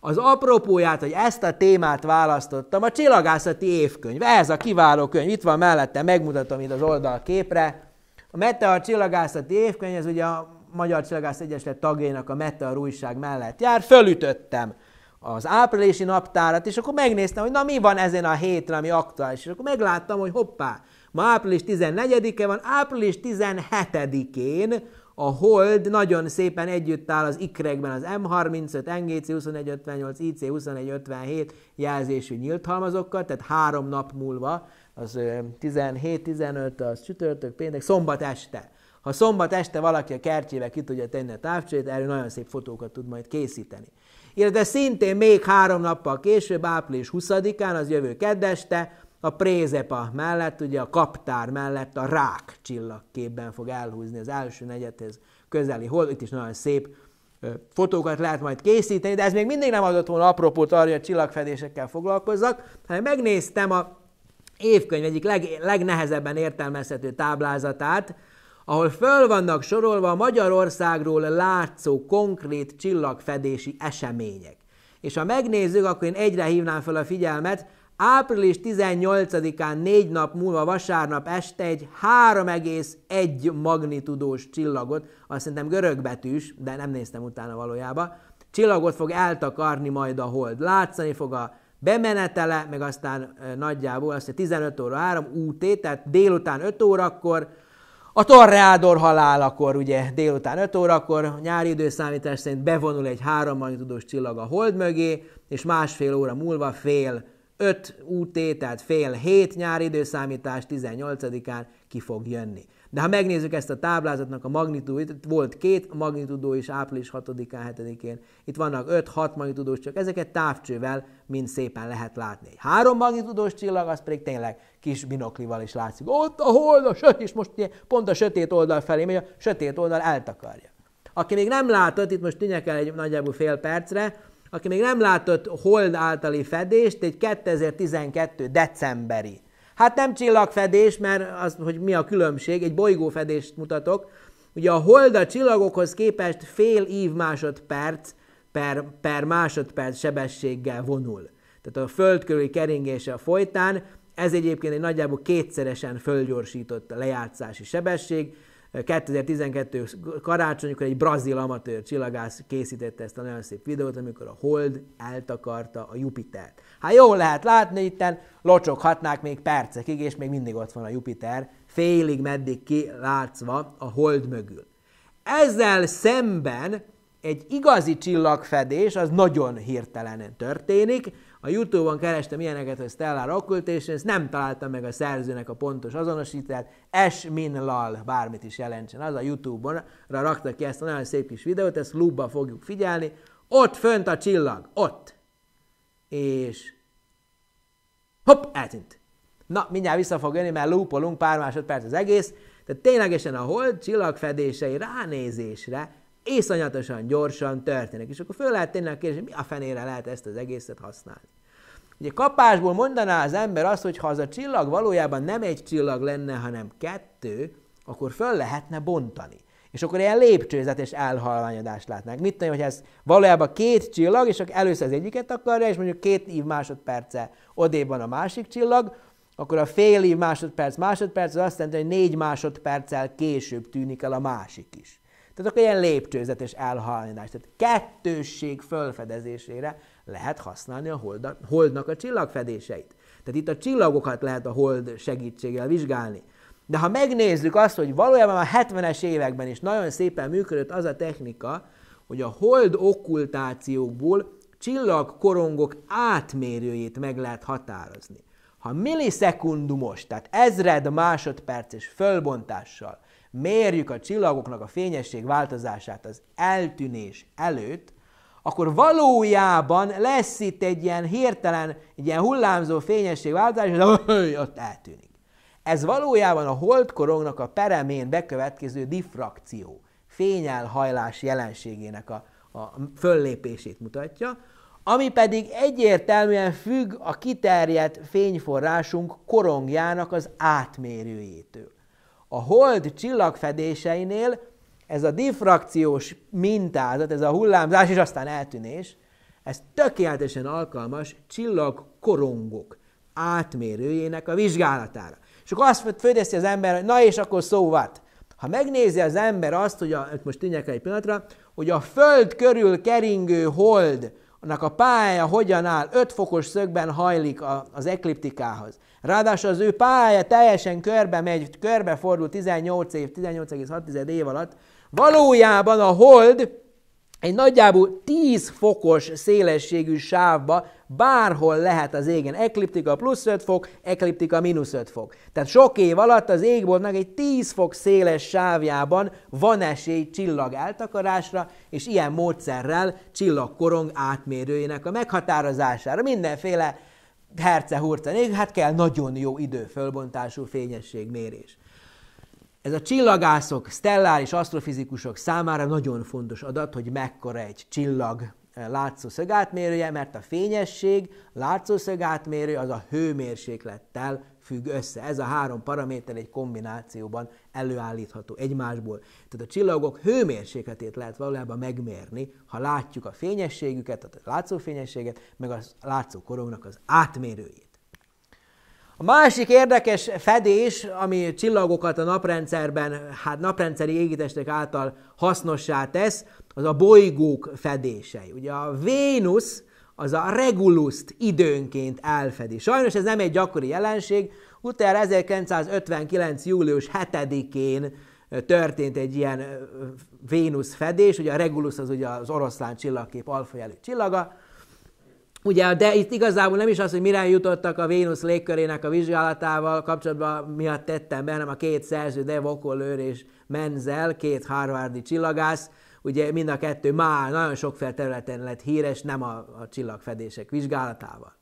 Az apropóját, hogy ezt a témát választottam, a csillagászati évkönyv. Ez a kiváló könyv, itt van mellette, megmutatom itt az oldal képre A Meteor csillagászati évkönyv, ez ugye a Magyar Csillagász Egyesület tagjainak a Meteor újság mellett jár, fölütöttem az áprilisi naptárat, és akkor megnéztem, hogy na mi van ezen a hétre, ami aktuális. És akkor megláttam, hogy hoppá, ma április 14-e van, április 17-én a hold nagyon szépen együtt áll az ikrekben az M35, NGC2158, IC2157 jelzésű nyílt halmazokkal, tehát három nap múlva, az 17-15, az csütörtök, péntek, szombat este. Ha szombat este valaki a kertjébe ki tudja tenni a távcsét, erről nagyon szép fotókat tud majd készíteni illetve szintén még három nappal később, április 20-án, az jövő keddeste, a prézepa mellett, ugye a kaptár mellett a rák csillagképben fog elhúzni az első negyedhez közeli hol, itt is nagyon szép fotókat lehet majd készíteni, de ez még mindig nem adott volna apropót arra, hogy a csillagfedésekkel foglalkozzak, hanem megnéztem a évkönyv egyik leg, legnehezebben értelmezhető táblázatát, ahol föl vannak sorolva Magyarországról látszó konkrét csillagfedési események. És ha megnézzük, akkor én egyre hívnám fel a figyelmet, április 18-án négy nap múlva vasárnap este egy 3,1 magnitudós csillagot, azt szerintem görögbetűs, de nem néztem utána valójában, csillagot fog eltakarni majd a hold. Látszani fog a bemenetele, meg aztán nagyjából azt, hogy 15 óra 3 UT, tehát délután 5 órakor, a torreádor akkor ugye délután 5 órakor, nyári időszámítás szerint bevonul egy három magnitudós csillag a hold mögé, és másfél óra múlva fél 5 UT, tehát fél 7 nyári időszámítás 18-án ki fog jönni. De ha megnézzük ezt a táblázatnak a itt volt két, magnitudó is április 6-án, 7-én. Itt vannak 5-6 magnitudós csak ezeket távcsővel mind szépen lehet látni. Egy három magnitudós csillag, az pedig tényleg kis binoklival is látszik. Ott a hold, a söt, és most pont a sötét oldal felé megy, a sötét oldal eltakarja. Aki még nem látott, itt most tűnjek el egy nagyjából fél percre, aki még nem látott hold általi fedést, egy 2012 decemberi Hát nem csillagfedés, mert az, hogy mi a különbség, egy bolygófedést mutatok. Ugye a hold a csillagokhoz képest fél év másodperc per, per másodperc sebességgel vonul. Tehát a föld körüli keringése folytán, ez egyébként egy nagyjából kétszeresen fölgyorsított a lejátszási sebesség, 2012 karácsonykor egy brazil amatőr csillagász készítette ezt a nagyon szép videót, amikor a Hold eltakarta a Jupitert. Hát jól lehet látni, itten locsoghatnák még percekig, és még mindig ott van a Jupiter, félig meddig kilátszva a Hold mögül. Ezzel szemben egy igazi csillagfedés az nagyon hirtelen történik, a Youtube-on kerestem ilyeneket, hogy Stellar Occultation, ezt nem találtam meg a szerzőnek a pontos azonosítását. Es min lal, bármit is jelentsen. Az a Youtube-on raktak ki ezt a nagyon szép kis videót, ezt lubba fogjuk figyelni. Ott fönt a csillag, ott. És hopp, eltűnt. Na, mindjárt vissza fog jönni, mert lúpolunk pár másodperc az egész. Tehát ténylegesen a hold csillagfedései ránézésre iszonyatosan gyorsan történik. És akkor föl lehet tenni a kérdés, mi a fenére lehet ezt az egészet használni. Ugye kapásból mondaná az ember azt, hogy ha az a csillag valójában nem egy csillag lenne, hanem kettő, akkor föl lehetne bontani. És akkor ilyen és elhalványodást látnánk. Mit tudom, hogy ez valójában két csillag, és akkor először az egyiket akarja, és mondjuk két év másodperce odébb van a másik csillag, akkor a fél év másodperc másodperc az azt jelenti, hogy négy másodperccel később tűnik el a másik is. Tehát akkor ilyen lépcsőzetes elhaladás, tehát kettősség fölfedezésére lehet használni a holdnak a csillagfedéseit. Tehát itt a csillagokat lehet a hold segítséggel vizsgálni. De ha megnézzük azt, hogy valójában a 70-es években is nagyon szépen működött az a technika, hogy a hold okkultációkból csillagkorongok átmérőjét meg lehet határozni. Ha millisekundumos, tehát ezred másodperces fölbontással mérjük a csillagoknak a fényesség változását az eltűnés előtt, akkor valójában lesz itt egy ilyen hirtelen, egy ilyen hullámzó fényesség változás, és ott eltűnik. Ez valójában a holdkorongnak a peremén bekövetkező diffrakció, fényelhajlás jelenségének a, a föllépését mutatja, ami pedig egyértelműen függ a kiterjedt fényforrásunk korongjának az átmérőjétől a hold csillagfedéseinél ez a diffrakciós mintázat, ez a hullámzás és aztán eltűnés, ez tökéletesen alkalmas csillagkorongok átmérőjének a vizsgálatára. És akkor azt fölteszi az ember, hogy na és akkor szó so Ha megnézi az ember azt, hogy a, hát most tűnjek egy pillanatra, hogy a föld körül keringő hold, annak a pálya hogyan áll, 5 fokos szögben hajlik a, az ekliptikához. Ráadásul az ő pálya teljesen körbe megy, körbefordul 18 év, 18,6 év alatt. Valójában a hold egy nagyjából 10 fokos szélességű sávba bárhol lehet az égen. Ekliptika plusz 5 fok, ekliptika mínusz 5 fok. Tehát sok év alatt az égboltnak egy 10 fok széles sávjában van esély csillag eltakarásra, és ilyen módszerrel csillagkorong átmérőjének a meghatározására. Mindenféle herce hurce ég, hát kell nagyon jó idő fölbontású fényességmérés. Ez a csillagászok, stelláris asztrofizikusok számára nagyon fontos adat, hogy mekkora egy csillag eh, látszószögátmérője, mert a fényesség látszószögátmérő az a hőmérséklettel függ össze. Ez a három paraméter egy kombinációban előállítható egymásból. Tehát a csillagok hőmérsékletét lehet valójában megmérni, ha látjuk a fényességüket, tehát a látszófényességet, meg a látszó korongnak az átmérőjét. A másik érdekes fedés, ami csillagokat a naprendszerben, hát naprendszeri égitestek által hasznossá tesz, az a bolygók fedései. Ugye a Vénusz az a reguluszt időnként elfedi. Sajnos ez nem egy gyakori jelenség, utána 1959. július 7-én történt egy ilyen Vénusz fedés, ugye a Regulus az ugye az oroszlán csillagkép alfajelű csillaga, Ugye, de itt igazából nem is az, hogy mire jutottak a Vénusz légkörének a vizsgálatával kapcsolatban miatt tettem be, hanem a két szerző, De Vokolőr és Menzel, két harvardi csillagász, ugye mind a kettő már nagyon sokféle területen lett híres, nem a, a csillagfedések vizsgálatával.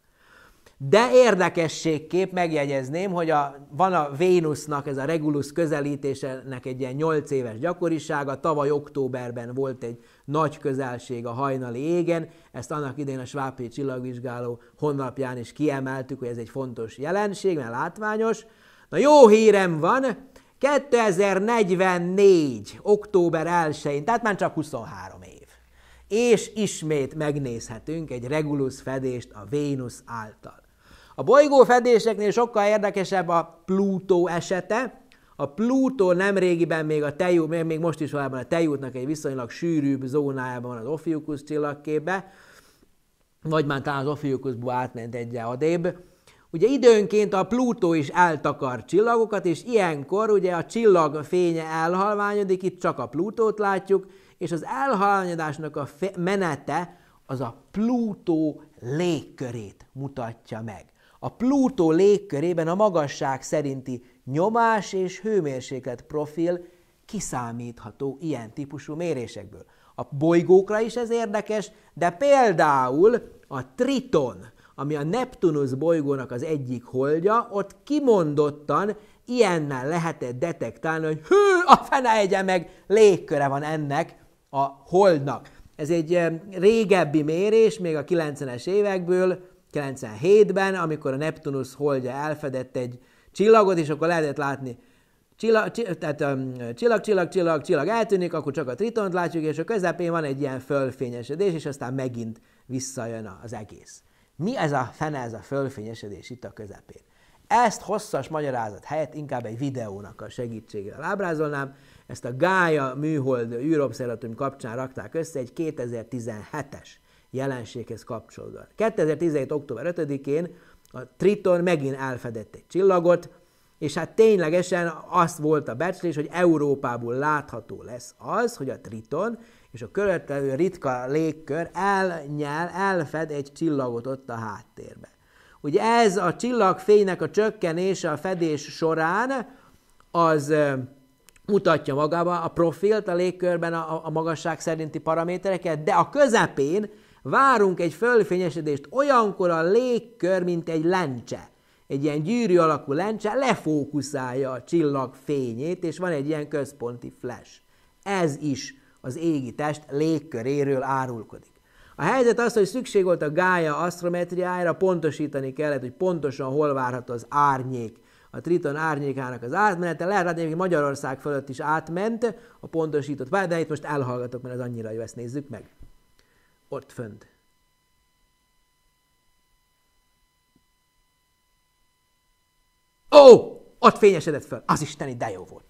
De érdekességképp megjegyezném, hogy a, van a Vénusznak, ez a Regulus közelítésének egy ilyen 8 éves gyakorisága, tavaly októberben volt egy nagy közelség a hajnali égen, ezt annak idén a Svábhely csillagvizsgáló honlapján is kiemeltük, hogy ez egy fontos jelenség, mert látványos. Na jó hírem van, 2044. október 1-én, tehát már csak 23 év. És ismét megnézhetünk egy Regulus fedést a Vénusz által. A fedéseknél sokkal érdekesebb a Plutó esete. A Plutó nemrégiben még a tejú, még most is valójában a tejútnak egy viszonylag sűrűbb zónájában van az Ophiuchus csillagképe, vagy már talán az Ophiuchusból átment egy adébb, Ugye időnként a Plutó is eltakar csillagokat, és ilyenkor ugye a csillag fénye elhalványodik, itt csak a Plutót látjuk, és az elhalványodásnak a menete az a Plutó légkörét mutatja meg. A Plutó légkörében a magasság szerinti nyomás és hőmérséklet profil kiszámítható ilyen típusú mérésekből. A bolygókra is ez érdekes, de például a Triton ami a Neptunusz bolygónak az egyik holdja, ott kimondottan ilyennel lehetett detektálni, hogy hű, a fene egye meg, légköre van ennek a holdnak. Ez egy régebbi mérés, még a 90-es évekből, 97-ben, amikor a Neptunusz holdja elfedett egy csillagot, és akkor lehetett látni, csillag, csillag, tehát, um, csillag, csillag, csillag, csillag eltűnik, akkor csak a tritont látjuk, és a közepén van egy ilyen fölfényesedés, és aztán megint visszajön az egész. Mi ez a fene, ez a fölfényesedés itt a közepén? Ezt hosszas magyarázat helyett inkább egy videónak a segítségével ábrázolnám. Ezt a Gája műhold űrobszervatórium kapcsán rakták össze egy 2017-es jelenséghez kapcsolódóan. 2017. október 5-én a Triton megint elfedett egy csillagot, és hát ténylegesen azt volt a becslés, hogy Európából látható lesz az, hogy a Triton és a követelő ritka légkör elnyel, elfed egy csillagot ott a háttérbe. Ugye ez a csillagfénynek a csökkenése a fedés során, az mutatja magába a profilt a légkörben a, a magasság szerinti paramétereket, de a közepén várunk egy fölfényesedést, olyankor a légkör, mint egy lencse, egy ilyen gyűrű alakú lencse lefókuszálja a csillag fényét, és van egy ilyen központi flash. Ez is az égi test légköréről árulkodik. A helyzet az, hogy szükség volt a Gája asztrometriájára, pontosítani kellett, hogy pontosan hol várható az árnyék. A Triton árnyékának az átmenete, lehet látni, hogy Magyarország fölött is átment a pontosított pályát, de itt most elhallgatok, mert ez annyira jó, ezt nézzük meg. Ott fönt. Ó, oh, ott fényesedett föl, az isteni, de jó volt.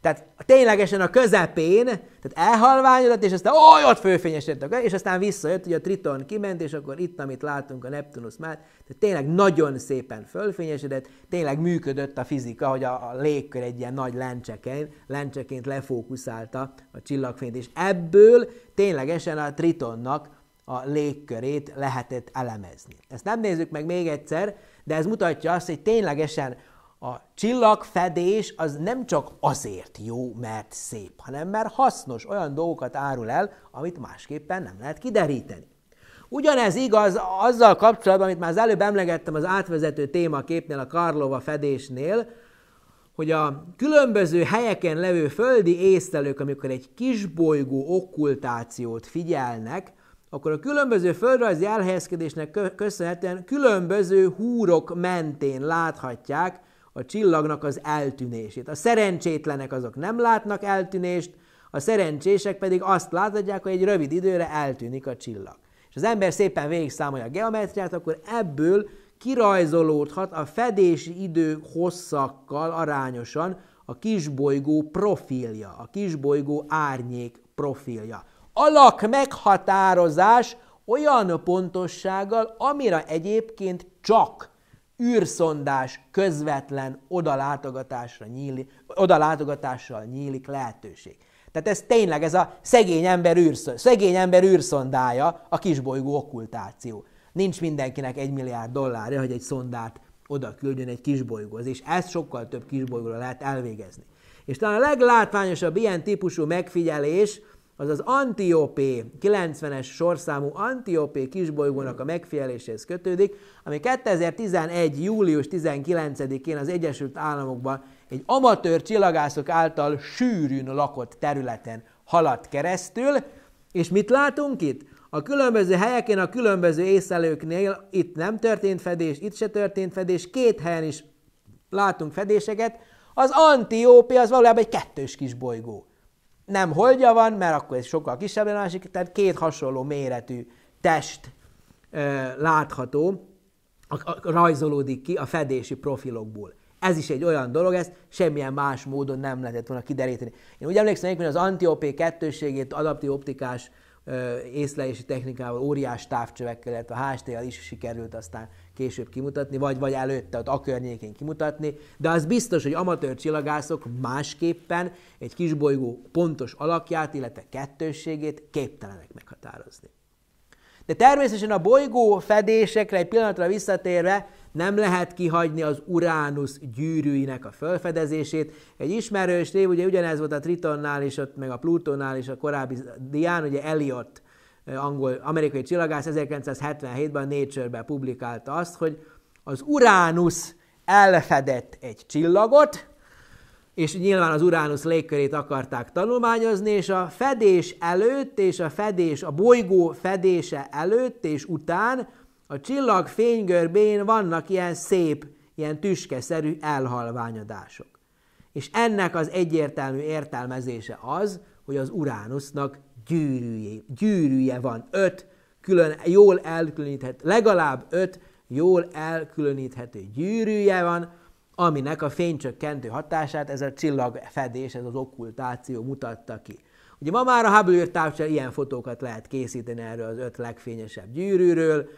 Tehát ténylegesen a közepén, tehát elhalványodott, és aztán oly, ott főfényesítettek és aztán visszajött, hogy a Triton kiment, és akkor itt, amit látunk, a Neptunus már, tehát tényleg nagyon szépen fölfényesedett, tényleg működött a fizika, hogy a, a légkör egy ilyen nagy lencseként, lencseként lefókuszálta a csillagfényt, és ebből ténylegesen a Tritonnak a légkörét lehetett elemezni. Ezt nem nézzük meg még egyszer, de ez mutatja azt, hogy ténylegesen a csillagfedés az nem csak azért jó, mert szép, hanem mert hasznos, olyan dolgokat árul el, amit másképpen nem lehet kideríteni. Ugyanez igaz azzal kapcsolatban, amit már az előbb emlegettem az átvezető témaképnél, a Karlova fedésnél, hogy a különböző helyeken levő földi észlelők, amikor egy kisbolygó okkultációt figyelnek, akkor a különböző földrajzi elhelyezkedésnek köszönhetően különböző húrok mentén láthatják a csillagnak az eltűnését. A szerencsétlenek azok nem látnak eltűnést, a szerencsések pedig azt láthatják, hogy egy rövid időre eltűnik a csillag. És az ember szépen végigszámolja a geometriát, akkor ebből kirajzolódhat a fedési idő hosszakkal arányosan a kisbolygó profilja, a kisbolygó árnyék profilja. Alak meghatározás olyan pontossággal, amire egyébként csak űrszondás közvetlen odalátogatásra nyílik, odalátogatással nyílik lehetőség. Tehát ez tényleg ez a szegény ember, űrszon, szegény ember űrszondája, a kisbolygó okkultáció. Nincs mindenkinek egy milliárd dollárja, hogy egy szondát oda küldjön egy kisbolygóhoz, és ezt sokkal több kisbolygóra lehet elvégezni. És talán a leglátványosabb ilyen típusú megfigyelés, az az Antiópé, 90-es sorszámú Antiópé kisbolygónak a megfigyeléséhez kötődik, ami 2011. július 19-én az Egyesült Államokban egy amatőr csillagászok által sűrűn lakott területen haladt keresztül, és mit látunk itt? A különböző helyeken, a különböző észlelőknél itt nem történt fedés, itt se történt fedés, két helyen is látunk fedéseket. Az Antiópia az valójában egy kettős kis bolygó nem holdja van, mert akkor ez sokkal kisebb, a másik, tehát két hasonló méretű test ö, látható, a, a, rajzolódik ki a fedési profilokból. Ez is egy olyan dolog, ezt semmilyen más módon nem lehetett volna kideríteni. Én úgy emlékszem, hogy az Antiopé kettőségét adaptív optikás észlelési technikával, óriás távcsövekkel, illetve a hst jel is sikerült aztán később kimutatni, vagy, vagy előtte ott a környékén kimutatni, de az biztos, hogy amatőr csillagászok másképpen egy kisbolygó pontos alakját, illetve kettősségét képtelenek meghatározni. De természetesen a bolygó fedésekre egy pillanatra visszatérve nem lehet kihagyni az Uránusz gyűrűinek a felfedezését. Egy ismerős név, ugye ugyanez volt a Tritonnál is, ott, meg a Plutónál is a korábbi dián, ugye Eliot Eh, angol, amerikai csillagász 1977-ben a Nature-ben publikálta azt, hogy az Uránusz elfedett egy csillagot, és nyilván az Uránusz légkörét akarták tanulmányozni, és a fedés előtt és a fedés, a bolygó fedése előtt és után a csillag fénygörbén vannak ilyen szép, ilyen tüskeszerű elhalványodások. És ennek az egyértelmű értelmezése az, hogy az Uránusznak gyűrűje, gyűrűje van, öt külön, jól elkülöníthető, legalább öt jól elkülöníthető gyűrűje van, aminek a fénycsökkentő hatását ez a csillagfedés, ez az okkultáció mutatta ki. Ugye ma már a Hubble űrtávcsal ilyen fotókat lehet készíteni erről az öt legfényesebb gyűrűről,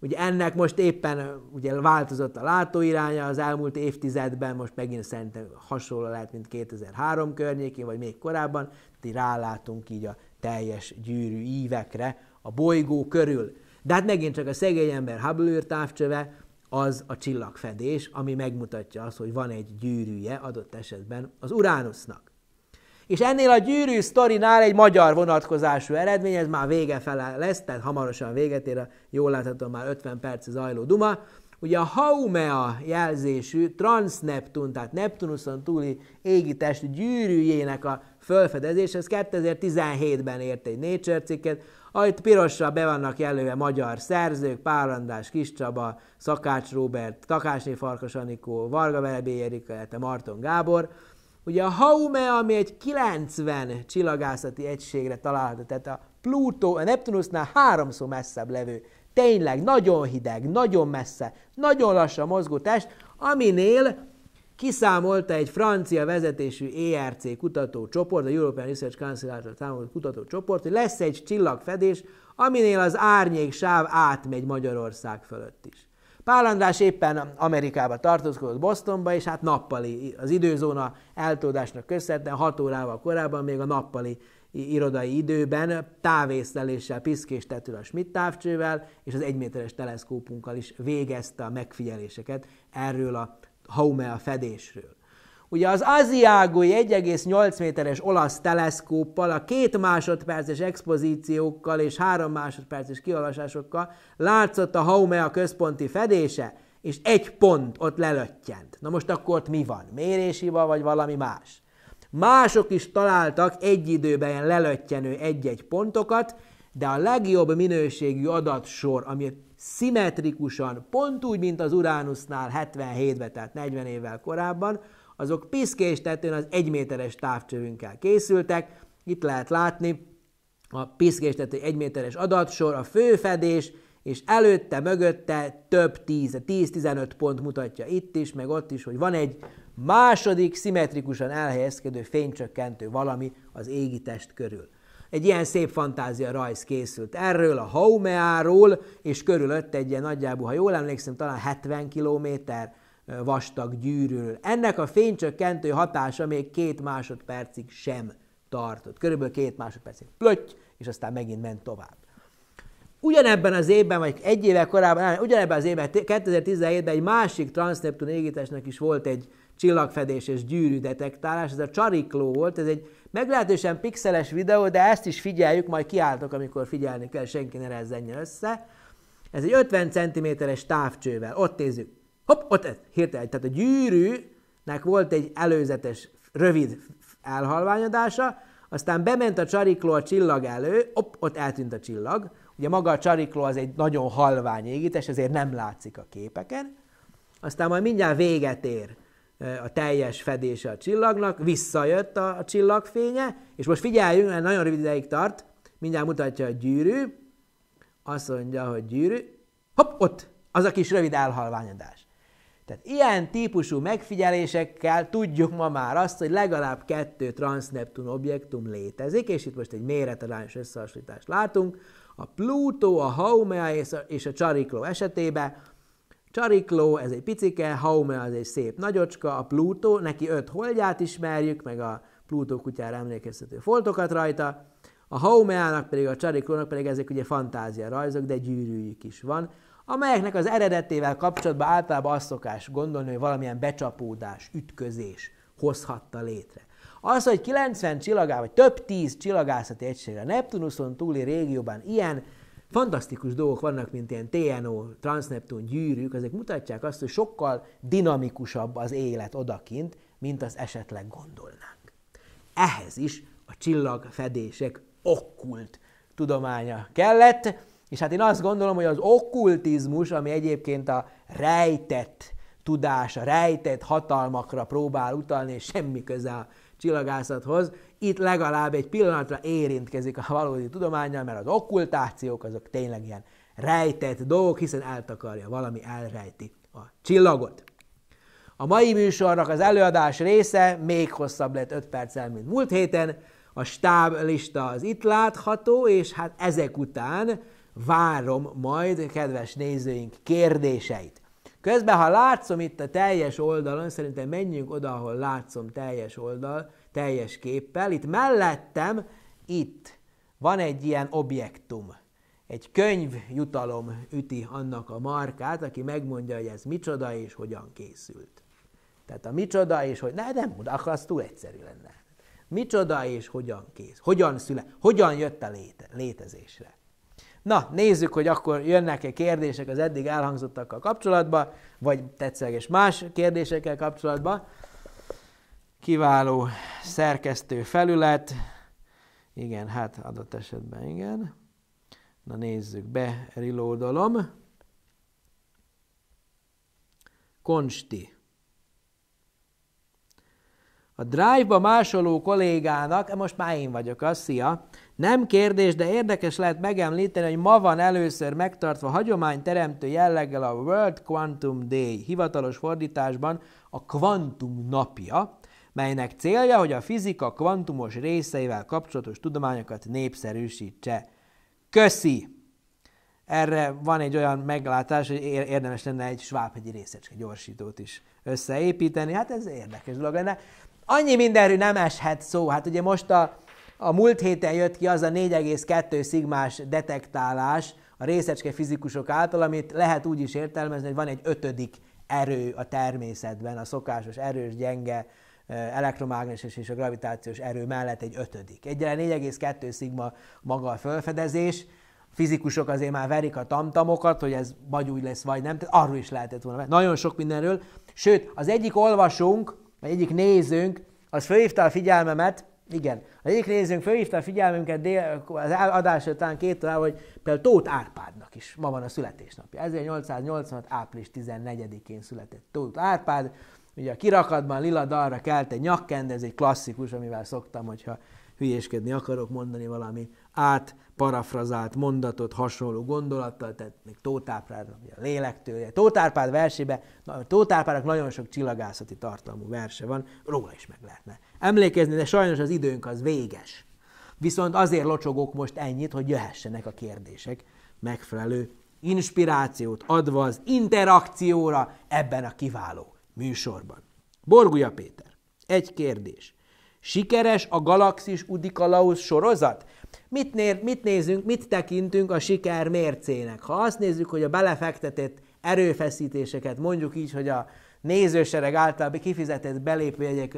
Ugye ennek most éppen ugye változott a látóiránya az elmúlt évtizedben, most megint szerintem hasonló lehet, mint 2003 környékén, vagy még korábban, így rálátunk így a teljes gyűrű ívekre a bolygó körül. De hát megint csak a szegény ember Hubble távcsöve az a csillagfedés, ami megmutatja azt, hogy van egy gyűrűje adott esetben az Uránusznak. És ennél a gyűrű sztorinál egy magyar vonatkozású eredmény, ez már vége fele lesz, tehát hamarosan véget ér a jól látható már 50 perc zajló duma. Ugye a Haumea jelzésű transzneptun, tehát Neptunuson túli égitest gyűrűjének a fölfedezés, ez 2017-ben ért egy Nature cikket, ahogy pirosra be vannak jelölve magyar szerzők, Pál András, Csaba, Szakács Róbert, Takásné Farkas Anikó, Varga Velebé Erika, Marton Gábor. Ugye a Haume, ami egy 90 csillagászati egységre található, tehát a Plutó, a Neptunusnál háromszor messzebb levő, tényleg nagyon hideg, nagyon messze, nagyon lassan mozgó test, aminél kiszámolta egy francia vezetésű ERC kutatócsoport, a European Research Council által támogatott kutatócsoport, hogy lesz egy csillagfedés, aminél az árnyék sáv átmegy Magyarország fölött is. Pál András éppen Amerikába tartózkodott Bostonba, és hát nappali, az időzóna eltódásnak köszönhetően 6 órával korábban még a nappali irodai időben távészleléssel, piszkéstetül a Schmidt távcsővel és az egyméteres teleszkópunkkal is végezte a megfigyeléseket erről a Haumea fedésről. Ugye az Aziágói 1,8 méteres olasz teleszkóppal, a két másodperces expozíciókkal és három másodperces kiolvasásokkal látszott a Haumea központi fedése, és egy pont ott lelöttyent. Na most akkor ott mi van? Mérésiba vagy valami más? Mások is találtak egy időben ilyen lelöttyenő egy-egy pontokat, de a legjobb minőségű adatsor, amit szimmetrikusan, pont úgy, mint az Uránusznál 77-ben, tehát 40 évvel korábban, azok piszkés tetőn az egyméteres távcsövünkkel készültek. Itt lehet látni a piszkés tető egyméteres adatsor, a főfedés, és előtte, mögötte több 10, 10-15 pont mutatja itt is, meg ott is, hogy van egy második szimmetrikusan elhelyezkedő fénycsökkentő valami az égitest körül egy ilyen szép fantázia rajz készült erről, a Haumeáról, és körülött egy ilyen nagyjából, ha jól emlékszem, talán 70 kilométer vastag gyűrűről. Ennek a fénycsökkentő hatása még két másodpercig sem tartott. Körülbelül két másodpercig plötty, és aztán megint ment tovább. Ugyanebben az évben, vagy egy éve korábban, ugyanebben az évben, 2017-ben egy másik transzneptun égítésnek is volt egy csillagfedés és gyűrű detektálás, ez a csarikló volt, ez egy meglehetősen pixeles videó, de ezt is figyeljük, majd kiálltok, amikor figyelni kell, senki ne rezzenje össze. Ez egy 50 cm-es távcsővel, ott nézzük. Hopp, ott ez, hirtelen, tehát a gyűrűnek volt egy előzetes, rövid elhalványodása, aztán bement a csarikló a csillag elő, hopp, ott eltűnt a csillag. Ugye maga a csarikló az egy nagyon halvány égítés, ezért nem látszik a képeken. Aztán majd mindjárt véget ér a teljes fedése a csillagnak, visszajött a, csillagfénye, és most figyeljünk, mert nagyon rövid ideig tart, mindjárt mutatja a gyűrű, azt mondja, hogy gyűrű, hopp, ott, az a kis rövid elhalványodás. Tehát ilyen típusú megfigyelésekkel tudjuk ma már azt, hogy legalább kettő transzneptun objektum létezik, és itt most egy méretarányos összehasonlítást látunk. A Plutó, a Haumea és a Csarikló esetében Csarikló, ez egy picike, Haume az egy szép nagyocska, a Plutó, neki öt holdját ismerjük, meg a Plutó kutyára emlékeztető foltokat rajta, a Haumeának pedig a Csariklónak pedig ezek ugye fantázia rajzok, de gyűrűjük is van, amelyeknek az eredetével kapcsolatban általában azt szokás gondolni, hogy valamilyen becsapódás, ütközés hozhatta létre. Az, hogy 90 csillagá, vagy több tíz csillagászati egységre Neptunuson túli régióban ilyen fantasztikus dolgok vannak, mint ilyen TNO, transzneptun gyűrűk, ezek mutatják azt, hogy sokkal dinamikusabb az élet odakint, mint az esetleg gondolnánk. Ehhez is a csillagfedések okkult tudománya kellett, és hát én azt gondolom, hogy az okkultizmus, ami egyébként a rejtett tudás, a rejtett hatalmakra próbál utalni, és semmi köze a csillagászathoz, itt legalább egy pillanatra érintkezik a valódi tudományjal, mert az okkultációk azok tényleg ilyen rejtett dolgok, hiszen eltakarja, valami elrejti a csillagot. A mai műsornak az előadás része még hosszabb lett 5 perccel, mint múlt héten. A stáb lista az itt látható, és hát ezek után várom majd kedves nézőink kérdéseit. Közben, ha látszom itt a teljes oldalon, szerintem menjünk oda, ahol látszom teljes oldal, teljes képpel. Itt mellettem, itt van egy ilyen objektum. Egy könyv jutalom üti annak a markát, aki megmondja, hogy ez micsoda és hogyan készült. Tehát a micsoda és hogy... Ne, nem, akkor az túl egyszerű lenne. Micsoda és hogyan kész, hogyan szület, hogyan jött a léte, létezésre. Na, nézzük, hogy akkor jönnek-e kérdések az eddig elhangzottakkal kapcsolatban, vagy tetszeges más kérdésekkel kapcsolatban. Kiváló szerkesztő felület. Igen, hát adott esetben igen. Na nézzük be, rilódolom. Konsti. A drive-ba másoló kollégának, most már én vagyok az, szia, nem kérdés, de érdekes lehet megemlíteni, hogy ma van először megtartva hagyományteremtő jelleggel a World Quantum Day, hivatalos fordításban a Kvantum napja, melynek célja, hogy a fizika kvantumos részeivel kapcsolatos tudományokat népszerűsítse. Köszi! Erre van egy olyan meglátás, hogy érdemes lenne egy svábhegyi részecske gyorsítót is összeépíteni. Hát ez érdekes dolog lenne. Annyi mindenről nem eshet szó. Hát ugye most a a múlt héten jött ki az a 4,2 szigmás detektálás a részecske fizikusok által, amit lehet úgy is értelmezni, hogy van egy ötödik erő a természetben, a szokásos erős, gyenge elektromágneses és a gravitációs erő mellett egy ötödik. Egyre 4,2 szigma maga a felfedezés, fizikusok azért már verik a tamtamokat, hogy ez vagy úgy lesz, vagy nem, tehát arról is lehetett volna. Nagyon sok mindenről. Sőt, az egyik olvasónk, vagy egyik nézőnk, az felhívta a figyelmemet igen. Az egyik részünk fölhívta a figyelmünket dél, az adás után két órá, hogy például Tóth Árpádnak is ma van a születésnapja. 1886. április 14-én született Tóth Árpád. Ugye a kirakatban lila dalra kelt egy nyakkend, ez egy klasszikus, amivel szoktam, hogyha hülyéskedni akarok mondani valami át parafrazált mondatot hasonló gondolattal, tehát még Tóth ugye a lélektője. Tóth Árpád versébe, Tóth Árpádnak nagyon sok csillagászati tartalmú verse van, róla is meg lehetne emlékezni, de sajnos az időnk az véges. Viszont azért locsogok most ennyit, hogy jöhessenek a kérdések megfelelő inspirációt adva az interakcióra ebben a kiváló műsorban. Borguja Péter, egy kérdés. Sikeres a Galaxis Udikalaus sorozat? Mit, nér, mit nézünk, mit tekintünk a siker mércének? Ha azt nézzük, hogy a belefektetett erőfeszítéseket, mondjuk így, hogy a nézősereg által kifizetett belépőjegyek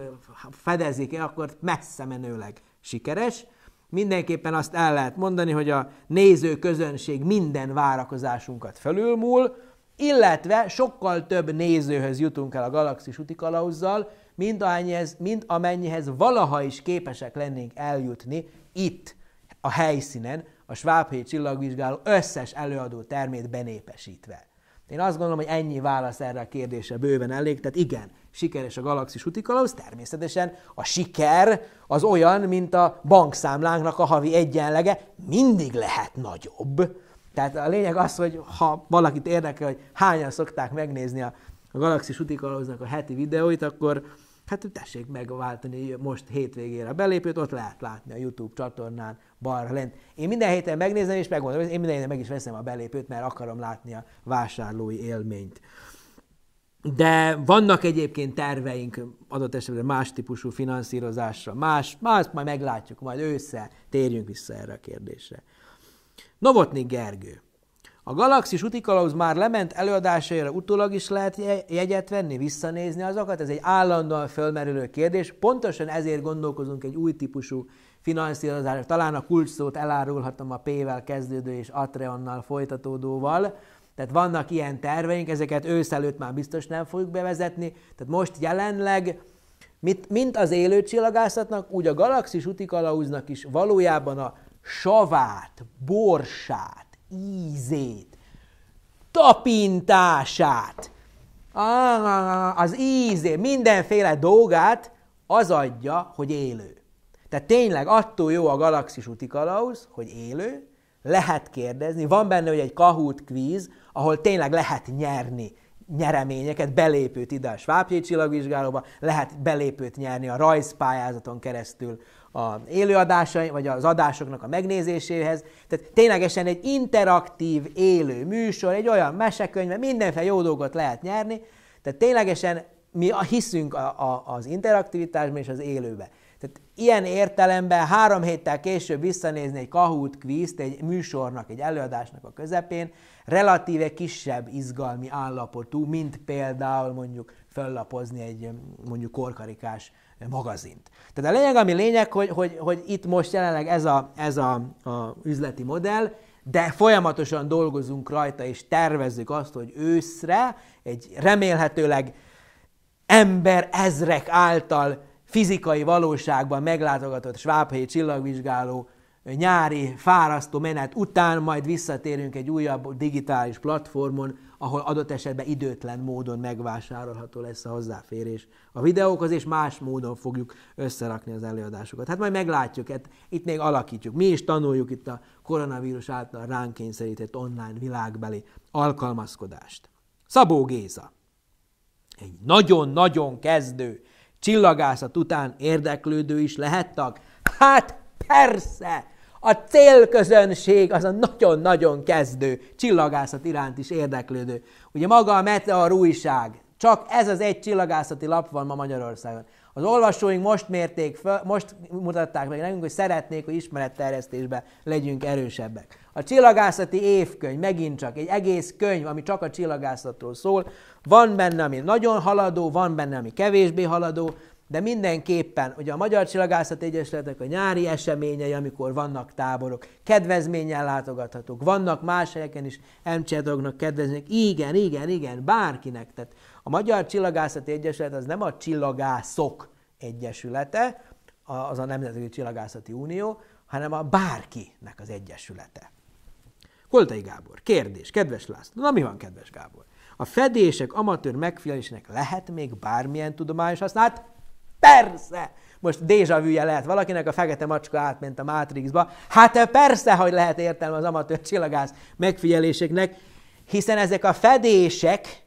fedezik-e, akkor messze menőleg sikeres. Mindenképpen azt el lehet mondani, hogy a néző közönség minden várakozásunkat felülmúl, illetve sokkal több nézőhöz jutunk el a Galaxis Uti kalauzzal, mint, mint amennyihez valaha is képesek lennénk eljutni itt a helyszínen, a Svábhelyi Csillagvizsgáló összes előadó termét benépesítve. Én azt gondolom, hogy ennyi válasz erre a kérdésre bőven elég, tehát igen, sikeres a galaxis utikalauz, természetesen a siker az olyan, mint a bankszámlánknak a havi egyenlege, mindig lehet nagyobb. Tehát a lényeg az, hogy ha valakit érdekel, hogy hányan szokták megnézni a, a galaxis utikalauznak a heti videóit, akkor Hát tessék megváltani most hétvégére belépőt, ott lehet látni a YouTube csatornán balra lent. Én minden héten megnézem és megmondom, én minden héten meg is veszem a belépőt, mert akarom látni a vásárlói élményt. De vannak egyébként terveink adott esetben más típusú finanszírozásra, más, más majd meglátjuk, majd ősszel térjünk vissza erre a kérdésre. Novotnik Gergő. A Galaxis utikalauz már lement előadásaira utólag is lehet jegyet venni, visszanézni azokat, ez egy állandóan fölmerülő kérdés. Pontosan ezért gondolkozunk egy új típusú finanszírozásra. Talán a szót elárulhatom a P-vel kezdődő és Atreonnal folytatódóval. Tehát vannak ilyen terveink, ezeket ősz előtt már biztos nem fogjuk bevezetni. Tehát most jelenleg mint, mint az élő csillagászatnak, úgy a galaxis utikalauznak is valójában a savát, borsát, ízét, tapintását, az ízét, mindenféle dolgát az adja, hogy élő. Tehát tényleg attól jó a galaxis utikalauz, hogy élő, lehet kérdezni, van benne hogy egy kahút kvíz, ahol tényleg lehet nyerni nyereményeket, belépőt ide a Svábjé csillagvizsgálóba, lehet belépőt nyerni a rajzpályázaton keresztül a élőadásai, vagy az adásoknak a megnézéséhez. Tehát ténylegesen egy interaktív, élő műsor, egy olyan mesekönyve, mindenféle jó dolgot lehet nyerni, tehát ténylegesen mi hiszünk a, a, az interaktivitásban és az élőbe. Tehát ilyen értelemben három héttel később visszanézni egy kahút kvízt egy műsornak, egy előadásnak a közepén, relatíve kisebb izgalmi állapotú, mint például mondjuk föllapozni egy mondjuk korkarikás magazint. Tehát a lényeg, ami lényeg, hogy, hogy, hogy itt most jelenleg ez a, ez a, a üzleti modell, de folyamatosan dolgozunk rajta, és tervezzük azt, hogy őszre egy remélhetőleg ember ezrek által fizikai valóságban meglátogatott svábhelyi csillagvizsgáló nyári fárasztó menet után majd visszatérünk egy újabb digitális platformon, ahol adott esetben időtlen módon megvásárolható lesz a hozzáférés a videókhoz, és más módon fogjuk összerakni az előadásokat. Hát majd meglátjuk, hát itt még alakítjuk. Mi is tanuljuk itt a koronavírus által ránk kényszerített online világbeli alkalmazkodást. Szabó Géza, egy nagyon-nagyon kezdő csillagászat után érdeklődő is lehettek? Hát persze! A célközönség az a nagyon-nagyon kezdő, csillagászat iránt is érdeklődő. Ugye maga a Meteor újság, csak ez az egy csillagászati lap van ma Magyarországon. Az olvasóink most mérték föl, most mutatták meg nekünk, hogy szeretnék, hogy ismeretterjesztésbe legyünk erősebbek. A csillagászati évkönyv megint csak egy egész könyv, ami csak a csillagászatról szól. Van benne, ami nagyon haladó, van benne, ami kevésbé haladó, de mindenképpen ugye a Magyar Csillagászat Egyesületek a nyári eseményei, amikor vannak táborok, kedvezménnyel látogathatók, vannak más helyeken is MCR-nak kedvezmények, igen, igen, igen, bárkinek. Tehát a Magyar Csillagászati Egyesület az nem a Csillagászok Egyesülete, az a Nemzetközi Csillagászati Unió, hanem a bárkinek az egyesülete. Koltai Gábor, kérdés, kedves László, na mi van, kedves Gábor? A fedések amatőr megfigyelésének lehet még bármilyen tudományos használat? Persze! Most Vu-ja lehet valakinek, a fekete macska átment a Matrixba. Hát persze, hogy lehet értelme az amatőr csillagász megfigyeléseknek, hiszen ezek a fedések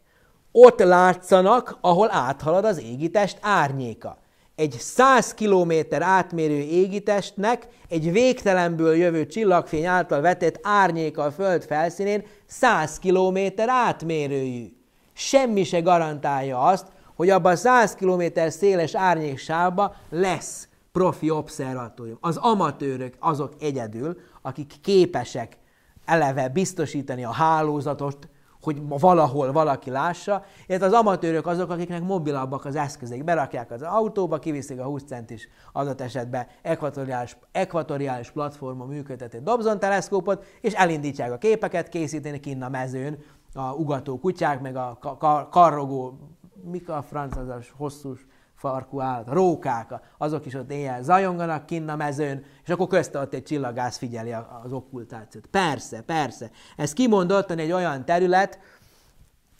ott látszanak, ahol áthalad az égitest árnyéka. Egy 100 km átmérő égitestnek egy végtelenből jövő csillagfény által vetett árnyéka a föld felszínén 100 km átmérőjű. Semmi se garantálja azt, hogy abban a 100 km széles árnyéksába lesz profi obszervatórium. Az amatőrök azok egyedül, akik képesek eleve biztosítani a hálózatot, hogy valahol valaki lássa, illetve az amatőrök azok, akiknek mobilabbak az eszközék. Berakják az autóba, kiviszik a 20 centis adott esetben ekvatoriális, ekvatoriális platformon működtető Dobson teleszkópot, és elindítják a képeket, készítenek kinn a mezőn a ugató kutyák, meg a karrogó mik a franc az a hosszú farkú állat, a rókák, azok is ott éjjel zajonganak kinn a mezőn, és akkor közte ott egy csillagász figyeli az okkultációt. Persze, persze. Ez kimondottan egy olyan terület,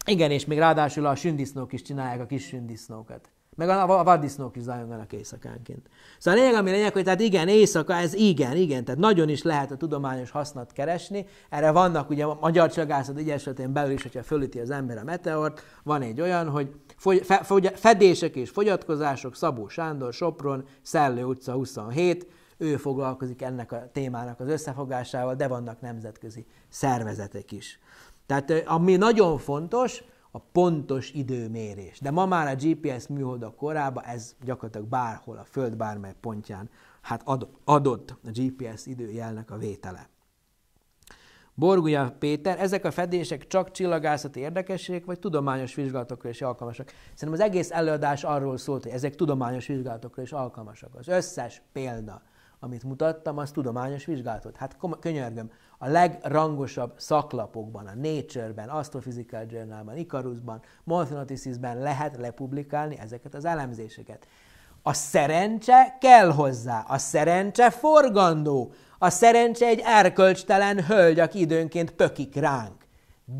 igen, és még ráadásul a sündisznók is csinálják a kis sündisznókat. Meg a vaddisznók is zajonganak éjszakánként. Szóval a lényeg, ami lényeg, hogy tehát igen, éjszaka, ez igen, igen, tehát nagyon is lehet a tudományos hasznot keresni. Erre vannak ugye a magyar csillagászat ügyesletén belül is, hogyha fölüti az ember a meteort, van egy olyan, hogy fedések és fogyatkozások, Szabó Sándor, Sopron, Szellő utca 27, ő foglalkozik ennek a témának az összefogásával, de vannak nemzetközi szervezetek is. Tehát ami nagyon fontos, a pontos időmérés. De ma már a GPS műholdak korában ez gyakorlatilag bárhol, a Föld bármely pontján hát adott a GPS időjelnek a vétele. Borgulya Péter, ezek a fedések csak csillagászati érdekességek, vagy tudományos vizsgálatokra is alkalmasak? Szerintem az egész előadás arról szólt, hogy ezek tudományos vizsgálatokra is alkalmasak. Az összes példa, amit mutattam, az tudományos vizsgálatot. Hát könyörgöm, a legrangosabb szaklapokban, a Nature-ben, Astrophysical Journal-ban, Icarusban, Mathematicus-ben lehet lepublikálni ezeket az elemzéseket. A szerencse kell hozzá, a szerencse forgandó, a szerencse egy erkölcstelen hölgy, aki időnként pökik ránk.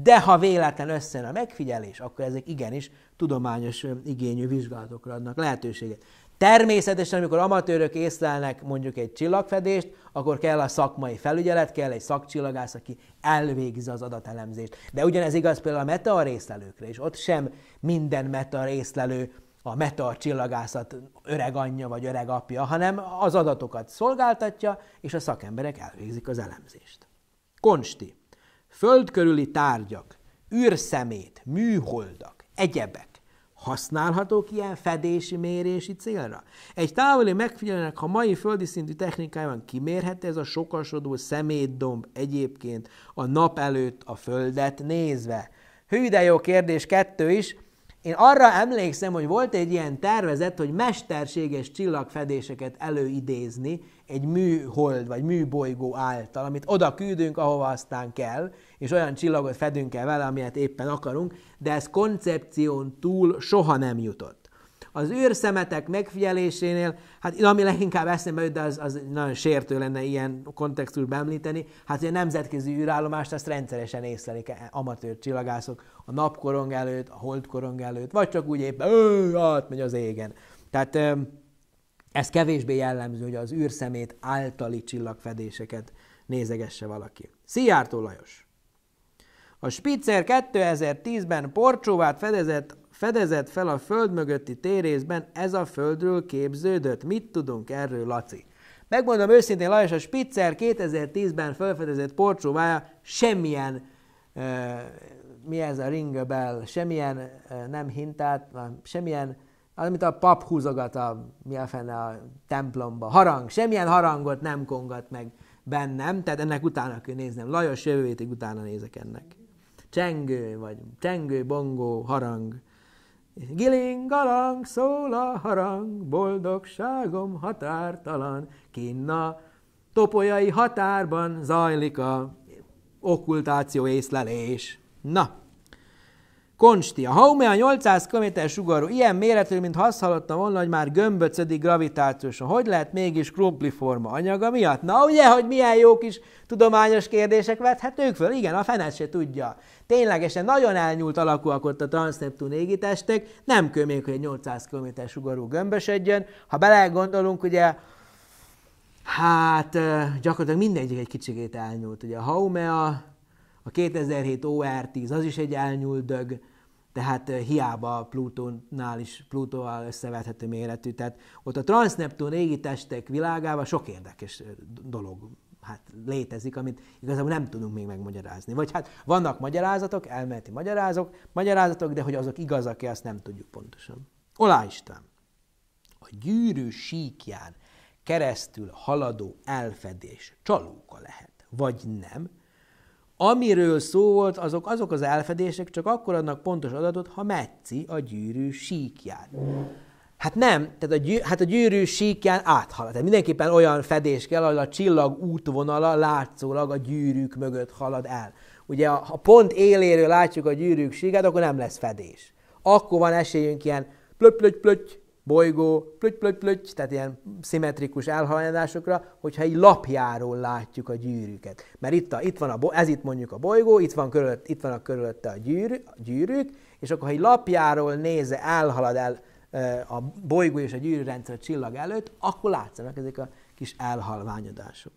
De ha véletlen összen a megfigyelés, akkor ezek igenis tudományos igényű vizsgálatokra adnak lehetőséget. Természetesen, amikor amatőrök észlelnek mondjuk egy csillagfedést, akkor kell a szakmai felügyelet, kell egy szakcsillagász, aki elvégzi az adatelemzést. De ugyanez igaz például a meta részlelőkre is. Ott sem minden meta részlelő a meteor csillagászat öreg anyja vagy öreg apja, hanem az adatokat szolgáltatja, és a szakemberek elvégzik az elemzést. Konsti. Földkörüli tárgyak, űrszemét, műholdak, egyebek használhatók ilyen fedési, mérési célra? Egy távoli megfigyelőnek, ha mai földi szintű technikájában kimérhette ez a sokasodó szemétdomb egyébként a nap előtt a földet nézve? Hű, de jó kérdés kettő is, én arra emlékszem, hogy volt egy ilyen tervezet, hogy mesterséges csillagfedéseket előidézni egy műhold vagy műbolygó által, amit oda küldünk, ahova aztán kell, és olyan csillagot fedünk el vele, amilyet éppen akarunk, de ez koncepción túl soha nem jutott az űrszemetek megfigyelésénél, hát ami leginkább eszembe jut, de az, az nagyon sértő lenne ilyen kontextusban említeni, hát hogy a nemzetközi űrállomást azt rendszeresen észlelik e- amatőr csillagászok a napkorong előtt, a holdkorong előtt, vagy csak úgy éppen, ő, átmegy az égen. Tehát ez kevésbé jellemző, hogy az űrszemét általi csillagfedéseket nézegesse valaki. Szijjártó Lajos! A Spitzer 2010-ben Porcsóvát fedezett fedezett fel a föld mögötti térészben, ez a földről képződött. Mit tudunk erről, Laci? Megmondom őszintén, Lajos, a Spitzer 2010-ben felfedezett porcsóvája semmilyen, uh, mi ez a ringöbel, semmilyen uh, nem hintát, semmilyen, amit a pap húzogat a, mi a fene a templomba, harang, semmilyen harangot nem kongat meg bennem, tehát ennek utána kell néznem. Lajos jövő utána nézek ennek csengő, vagy csengő, bongó, harang, Gilingalang, szól a harang, boldogságom határtalan, kinna topolyai határban zajlik a okkultáció észlelés. Na! A Haume a 800 km sugarú, ilyen méretű, mint azt hallottam volna, hogy már gömböcödik gravitációsan. Hogy lehet mégis krumpliforma anyaga miatt? Na ugye, hogy milyen jó kis tudományos kérdések vethetők föl? Igen, a fenet se tudja. Ténylegesen nagyon elnyúlt alakúak ott a transzneptun égitestek, nem kömék, hogy egy 800 km sugarú gömbösödjön. Ha belegondolunk, ugye Hát gyakorlatilag mindegyik egy kicsikét elnyúlt. Ugye a Haumea, a 2007 OR10, az is egy elnyúlt dög, tehát hiába Plutónál is, Plutóval összevethető méretű. Tehát ott a transzneptun régi testek világában sok érdekes dolog hát létezik, amit igazából nem tudunk még megmagyarázni. Vagy hát vannak magyarázatok, elméleti magyarázok, magyarázatok, de hogy azok igazak-e, azt nem tudjuk pontosan. Olá Isten! A gyűrű síkján keresztül haladó elfedés csalóka lehet, vagy nem, Amiről szó volt, azok, azok az elfedések csak akkor adnak pontos adatot, ha metzi a gyűrű síkját. Hát nem, tehát a, gyű, hát a gyűrű síkján áthalad. Tehát mindenképpen olyan fedés kell, ahol a csillag útvonala látszólag a gyűrűk mögött halad el. Ugye ha pont éléről látjuk a gyűrűk síkát, akkor nem lesz fedés. Akkor van esélyünk ilyen plöty plöty plöty bolygó, plöty, plöty, plöty, tehát ilyen szimmetrikus elhajlásokra, hogyha egy lapjáról látjuk a gyűrűket. Mert itt, a, itt van a, ez itt mondjuk a bolygó, itt van, körülött, itt van a körülötte a, gyűrű, a gyűrűk, és akkor ha egy lapjáról néze elhalad el a bolygó és a gyűrűrendszer a csillag előtt, akkor látszanak ezek a kis elhalványodások.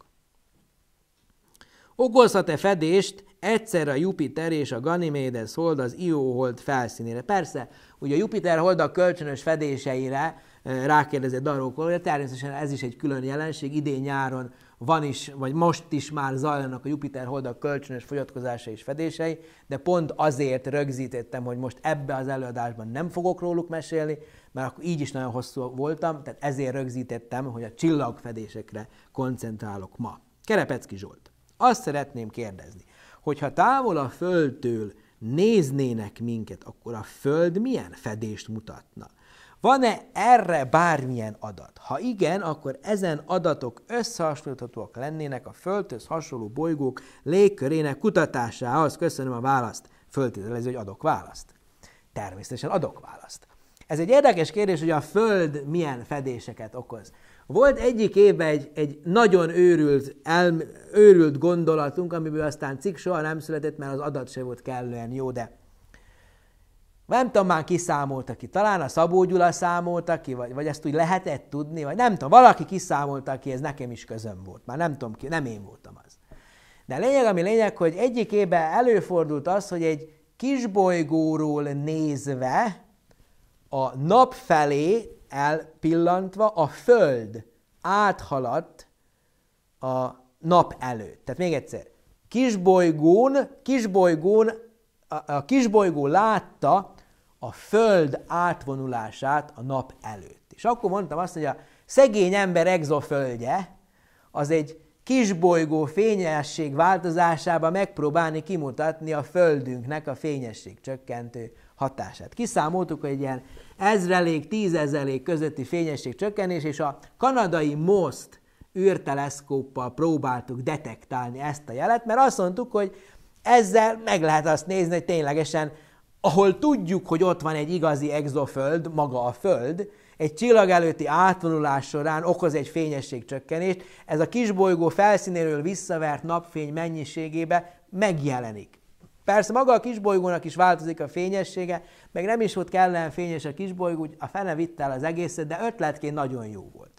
Okozhat-e fedést egyszer a Jupiter és a Ganymedes hold az Io hold felszínére? Persze, Ugye a Jupiter holdak kölcsönös fedéseire rákérdezett arról, hogy természetesen ez is egy külön jelenség, idén-nyáron van is, vagy most is már zajlanak a Jupiter holdak kölcsönös fogyatkozása és fedései, de pont azért rögzítettem, hogy most ebbe az előadásban nem fogok róluk mesélni, mert akkor így is nagyon hosszú voltam, tehát ezért rögzítettem, hogy a csillagfedésekre koncentrálok ma. Kerepecki Zsolt, azt szeretném kérdezni, hogyha távol a Földtől néznének minket, akkor a Föld milyen fedést mutatna? Van-e erre bármilyen adat? Ha igen, akkor ezen adatok összehasonlíthatóak lennének a Földhöz hasonló bolygók légkörének kutatásához. Köszönöm a választ. Föltételező, hogy adok választ. Természetesen adok választ. Ez egy érdekes kérdés, hogy a Föld milyen fedéseket okoz. Volt egyik évben egy, egy nagyon őrült, el, őrült gondolatunk, amiből aztán cikk soha nem született, mert az adat se volt kellően jó, de nem tudom már ki ki, talán a Szabó Gyula számolta ki, vagy, vagy ezt úgy lehetett tudni, vagy nem tudom, valaki kiszámolta ki, ez nekem is közöm volt, már nem tudom ki, nem én voltam az. De lényeg, ami lényeg, hogy egyik évben előfordult az, hogy egy kisbolygóról nézve a nap felé elpillantva a föld áthaladt a nap előtt. Tehát még egyszer, kisbolygón, kisbolygón, a, a kisbolygó látta a föld átvonulását a nap előtt. És akkor mondtam azt, hogy a szegény ember egzoföldje az egy kisbolygó fényesség változásába megpróbálni kimutatni a földünknek a fényesség csökkentő hatását. Kiszámoltuk, hogy egy ilyen ezrelék, tízezrelék közötti fényesség csökkenés, és a kanadai MOST űrteleszkóppal próbáltuk detektálni ezt a jelet, mert azt mondtuk, hogy ezzel meg lehet azt nézni, hogy ténylegesen, ahol tudjuk, hogy ott van egy igazi exoföld, maga a föld, egy csillag előtti átvonulás során okoz egy fényességcsökkenést, ez a kisbolygó felszínéről visszavert napfény mennyiségébe megjelenik. Persze maga a kisbolygónak is változik a fényessége, meg nem is volt kellene fényes a kisbolygó, a fene vitt el az egészet, de ötletként nagyon jó volt.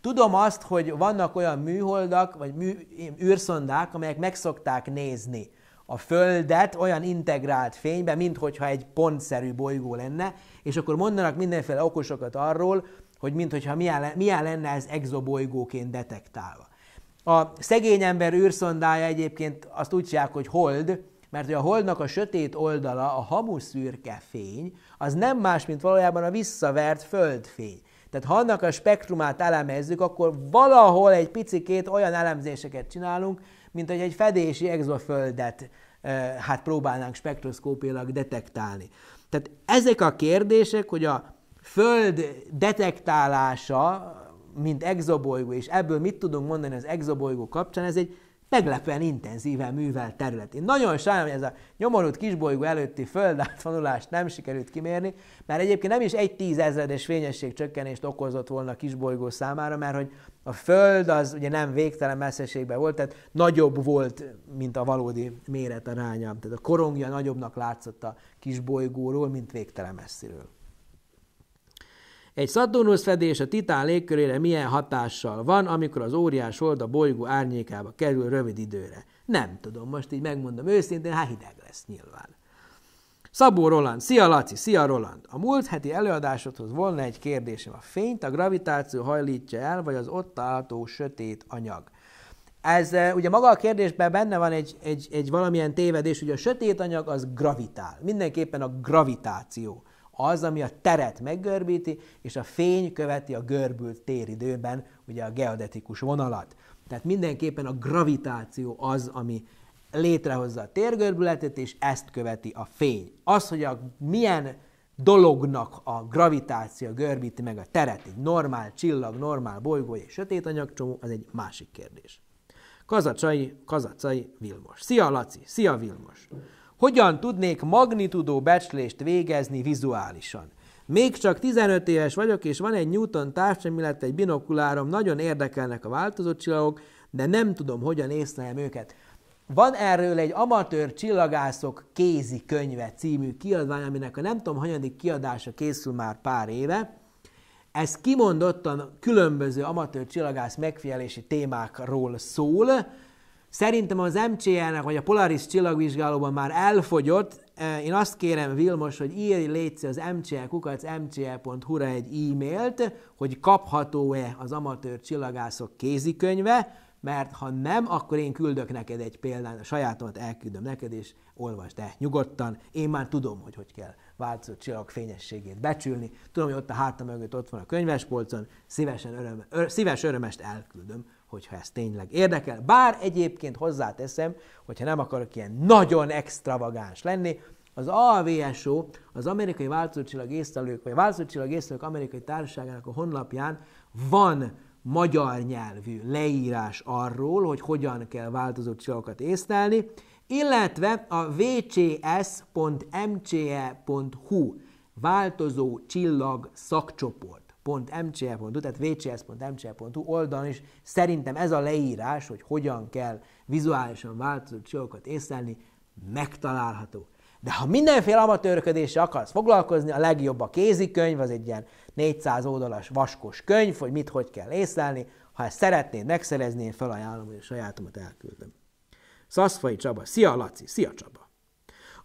Tudom azt, hogy vannak olyan műholdak, vagy mű, űrszondák, amelyek megszokták nézni a Földet olyan integrált fénybe, mint hogyha egy pontszerű bolygó lenne, és akkor mondanak mindenféle okosokat arról, hogy minthogyha milyen, milyen lenne ez exobolygóként detektálva. A szegény ember űrszondája egyébként azt úgy csinálják, hogy hold, mert hogy a holdnak a sötét oldala, a hamuszürke fény, az nem más, mint valójában a visszavert földfény. Tehát ha annak a spektrumát elemezzük, akkor valahol egy picikét olyan elemzéseket csinálunk, mint hogy egy fedési exoföldet hát próbálnánk spektroszkópilag detektálni. Tehát ezek a kérdések, hogy a Föld detektálása, mint exobolygó, és ebből mit tudunk mondani az exobolygó kapcsán, ez egy meglepően intenzíven művelt terület. Én nagyon sajnálom, hogy ez a nyomorult kisbolygó előtti földátvonulást nem sikerült kimérni, mert egyébként nem is egy tízezredes fényesség csökkenést okozott volna a kisbolygó számára, mert hogy a Föld az ugye nem végtelen messzeségben volt, tehát nagyobb volt, mint a valódi méret aránya. Tehát a korongja nagyobbnak látszott a kisbolygóról, mint végtelen messziről. Egy Saturnus fedés a titán légkörére milyen hatással van, amikor az óriás hold a bolygó árnyékába kerül rövid időre? Nem tudom, most így megmondom őszintén, hát hideg lesz nyilván. Szabó Roland, szia Laci, szia Roland! A múlt heti előadásodhoz volna egy kérdésem. A fényt a gravitáció hajlítja el, vagy az ott található sötét anyag? Ez eh, ugye maga a kérdésben benne van egy, egy, egy valamilyen tévedés, hogy a sötét anyag az gravitál. Mindenképpen a gravitáció az, ami a teret meggörbíti, és a fény követi a görbült téridőben ugye a geodetikus vonalat. Tehát mindenképpen a gravitáció az, ami létrehozza a térgörbületet, és ezt követi a fény. Az, hogy a milyen dolognak a gravitáció görbíti meg a teret, egy normál csillag, normál bolygó, és sötét anyagcsomó, az egy másik kérdés. Kazacsai, Kazacai Vilmos. Szia Laci, szia Vilmos! Hogyan tudnék magnitudó becslést végezni vizuálisan? Még csak 15 éves vagyok, és van egy Newton illetve egy binokulárom, nagyon érdekelnek a változó csillagok, de nem tudom, hogyan észlelem őket. Van erről egy Amatőr Csillagászok kézi könyve című kiadvány, aminek a nem tudom hanyadik kiadása készül már pár éve. Ez kimondottan különböző amatőr csillagász megfigyelési témákról szól, Szerintem az MCL-nek, vagy a Polaris csillagvizsgálóban már elfogyott. Én azt kérem, Vilmos, hogy írj létszi az MCL kukac mcl.hu-ra egy e-mailt, hogy kapható-e az amatőr csillagászok kézikönyve, mert ha nem, akkor én küldök neked egy példát, a sajátomat elküldöm neked, és olvasd el nyugodtan. Én már tudom, hogy hogy kell változó csillag fényességét becsülni. Tudom, hogy ott a hátam mögött ott van a könyvespolcon, szívesen öröm, ör, szíves örömest elküldöm hogyha ez tényleg érdekel. Bár egyébként hozzáteszem, hogyha nem akarok ilyen nagyon extravagáns lenni, az AVSO, az Amerikai Változócsillag Észlelők, vagy Változócsillag Észlelők Amerikai Társaságának a honlapján van magyar nyelvű leírás arról, hogy hogyan kell változócsillagokat észlelni, illetve a vcs.mce.hu változó csillag szakcsoport www.mcl.hu, tehát vcs.mcl.hu oldalon is szerintem ez a leírás, hogy hogyan kell vizuálisan változó csillagokat észlelni, megtalálható. De ha mindenféle amatőrködéssel akarsz foglalkozni, a legjobb a kézikönyv, az egy ilyen 400 oldalas vaskos könyv, hogy mit hogy kell észlelni. Ha ezt szeretnéd megszerezni, én felajánlom, hogy a sajátomat elküldöm. Szaszfai Csaba, szia Laci, szia Csaba!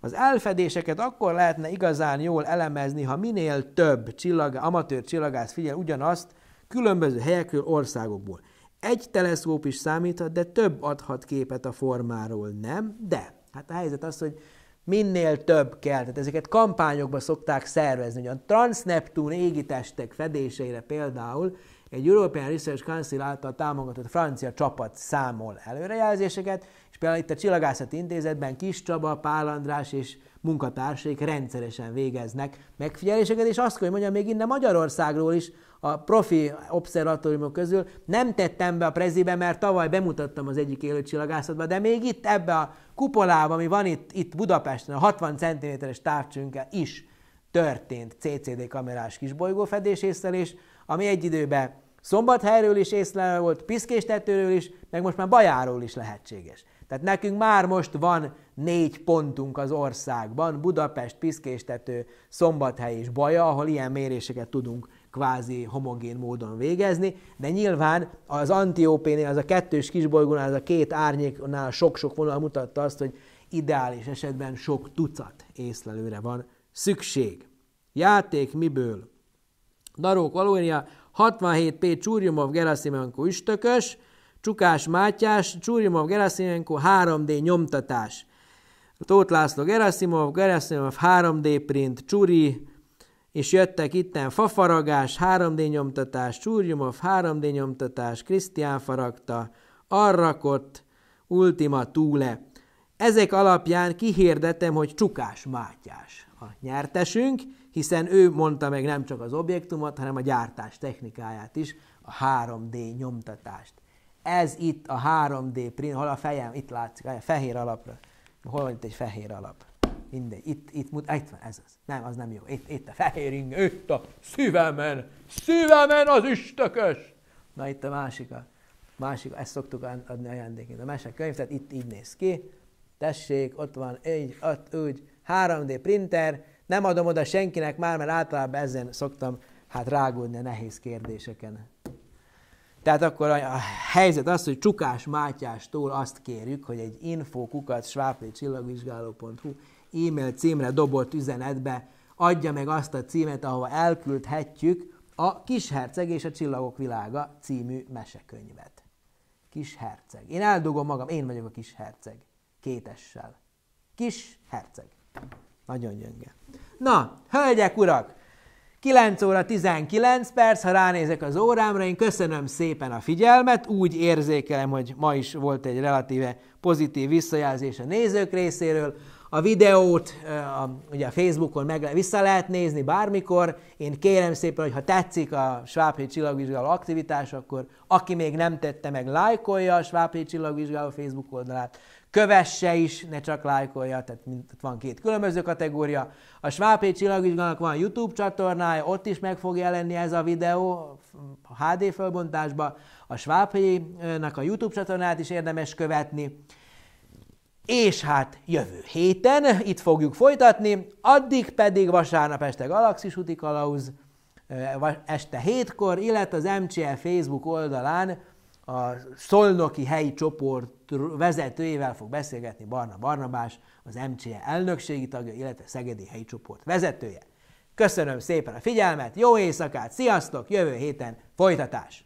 Az elfedéseket akkor lehetne igazán jól elemezni, ha minél több csillag, amatőr csillagász figyel ugyanazt különböző helyekről, országokból. Egy teleszkóp is számíthat, de több adhat képet a formáról, nem? De, hát a helyzet az, hogy minél több kell. Tehát ezeket kampányokba szokták szervezni. A transneptún égitestek fedéseire például egy European Research Council által támogatott francia csapat számol előrejelzéseket, például itt a Csillagászati Intézetben Kis Csaba, Pál András és munkatársaik rendszeresen végeznek megfigyeléseket, és azt kell, hogy mondjam, még innen Magyarországról is a profi obszervatóriumok közül nem tettem be a prezibe, mert tavaly bemutattam az egyik élő csillagászatba, de még itt ebbe a kupolába, ami van itt, itt Budapesten, a 60 cm-es távcsőnkkel is történt CCD kamerás kisbolygófedés észlelés, ami egy időben Szombathelyről is észlelő volt, Piszkéstetőről is, meg most már Bajáról is lehetséges. Tehát nekünk már most van négy pontunk az országban, Budapest, Piszkéstető, Szombathely és Baja, ahol ilyen méréseket tudunk kvázi homogén módon végezni, de nyilván az Antiópénél, az a kettős kisbolygónál, az a két árnyéknál sok-sok vonal mutatta azt, hogy ideális esetben sok tucat észlelőre van szükség. Játék miből? Darók Valónia, 67 P. Csúrjumov, Gerasimenko, Üstökös, Csukás Mátyás, Csúrimov Gerasimenko 3D nyomtatás. Tóth László Gerasimov, Gerasimov 3D print, Csuri, és jöttek itten fafaragás, 3D nyomtatás, Csúrimov 3D nyomtatás, Krisztián faragta, arrakott Ultima Túle. Ezek alapján kihirdetem, hogy Csukás Mátyás a nyertesünk, hiszen ő mondta meg nem csak az objektumot, hanem a gyártás technikáját is, a 3D nyomtatást. Ez itt a 3D print, hol a fejem, itt látszik, a fehér alapra. Hol van itt egy fehér alap? Mindegy, itt, itt, mut, ah, itt van, ez az. Nem, az nem jó. Itt, itt a fehér ing, itt a szívemen, szívemen az istökös. Na itt a másik, a másik, ezt szoktuk adni ajándékként. A másik könyv, tehát itt így néz ki. Tessék, ott van, egy, ott, úgy, 3D printer, nem adom oda senkinek már, mert általában ezen szoktam hát rágódni a nehéz kérdéseken. Tehát akkor a helyzet az, hogy Csukás Mátyástól azt kérjük, hogy egy infókukat svápécsillagvizsgáló.hu e-mail címre dobott üzenetbe adja meg azt a címet, ahova elküldhetjük a Kisherceg és a Csillagok Világa című mesekönyvet. Kisherceg. Én eldugom magam, én vagyok a kisherceg. Kétessel. Kis herceg. Nagyon gyönge. Na, hölgyek, urak! 9 óra 19 perc, ha ránézek az órámra, én köszönöm szépen a figyelmet, úgy érzékelem, hogy ma is volt egy relatíve pozitív visszajelzés a nézők részéről. A videót a, ugye a Facebookon meg, vissza lehet nézni bármikor. Én kérem szépen, hogy ha tetszik a Svábhely csillagvizsgáló aktivitás, akkor aki még nem tette meg, lájkolja a Svábhely csillagvizsgáló Facebook oldalát, kövesse is, ne csak lájkolja, tehát van két különböző kategória. A Svábhét Csillagvizsgának van YouTube csatornája, ott is meg fog jelenni ez a videó a HD fölbontásba. A nak a YouTube csatornát is érdemes követni. És hát jövő héten itt fogjuk folytatni, addig pedig vasárnap este Galaxis Uti kalauz, este hétkor, illetve az MCL e Facebook oldalán a Szolnoki helyi csoport vezetőjével fog beszélgetni Barna Barnabás, az MCE elnökségi tagja, illetve Szegedi helyi csoport vezetője. Köszönöm szépen a figyelmet, jó éjszakát, sziasztok, jövő héten folytatás!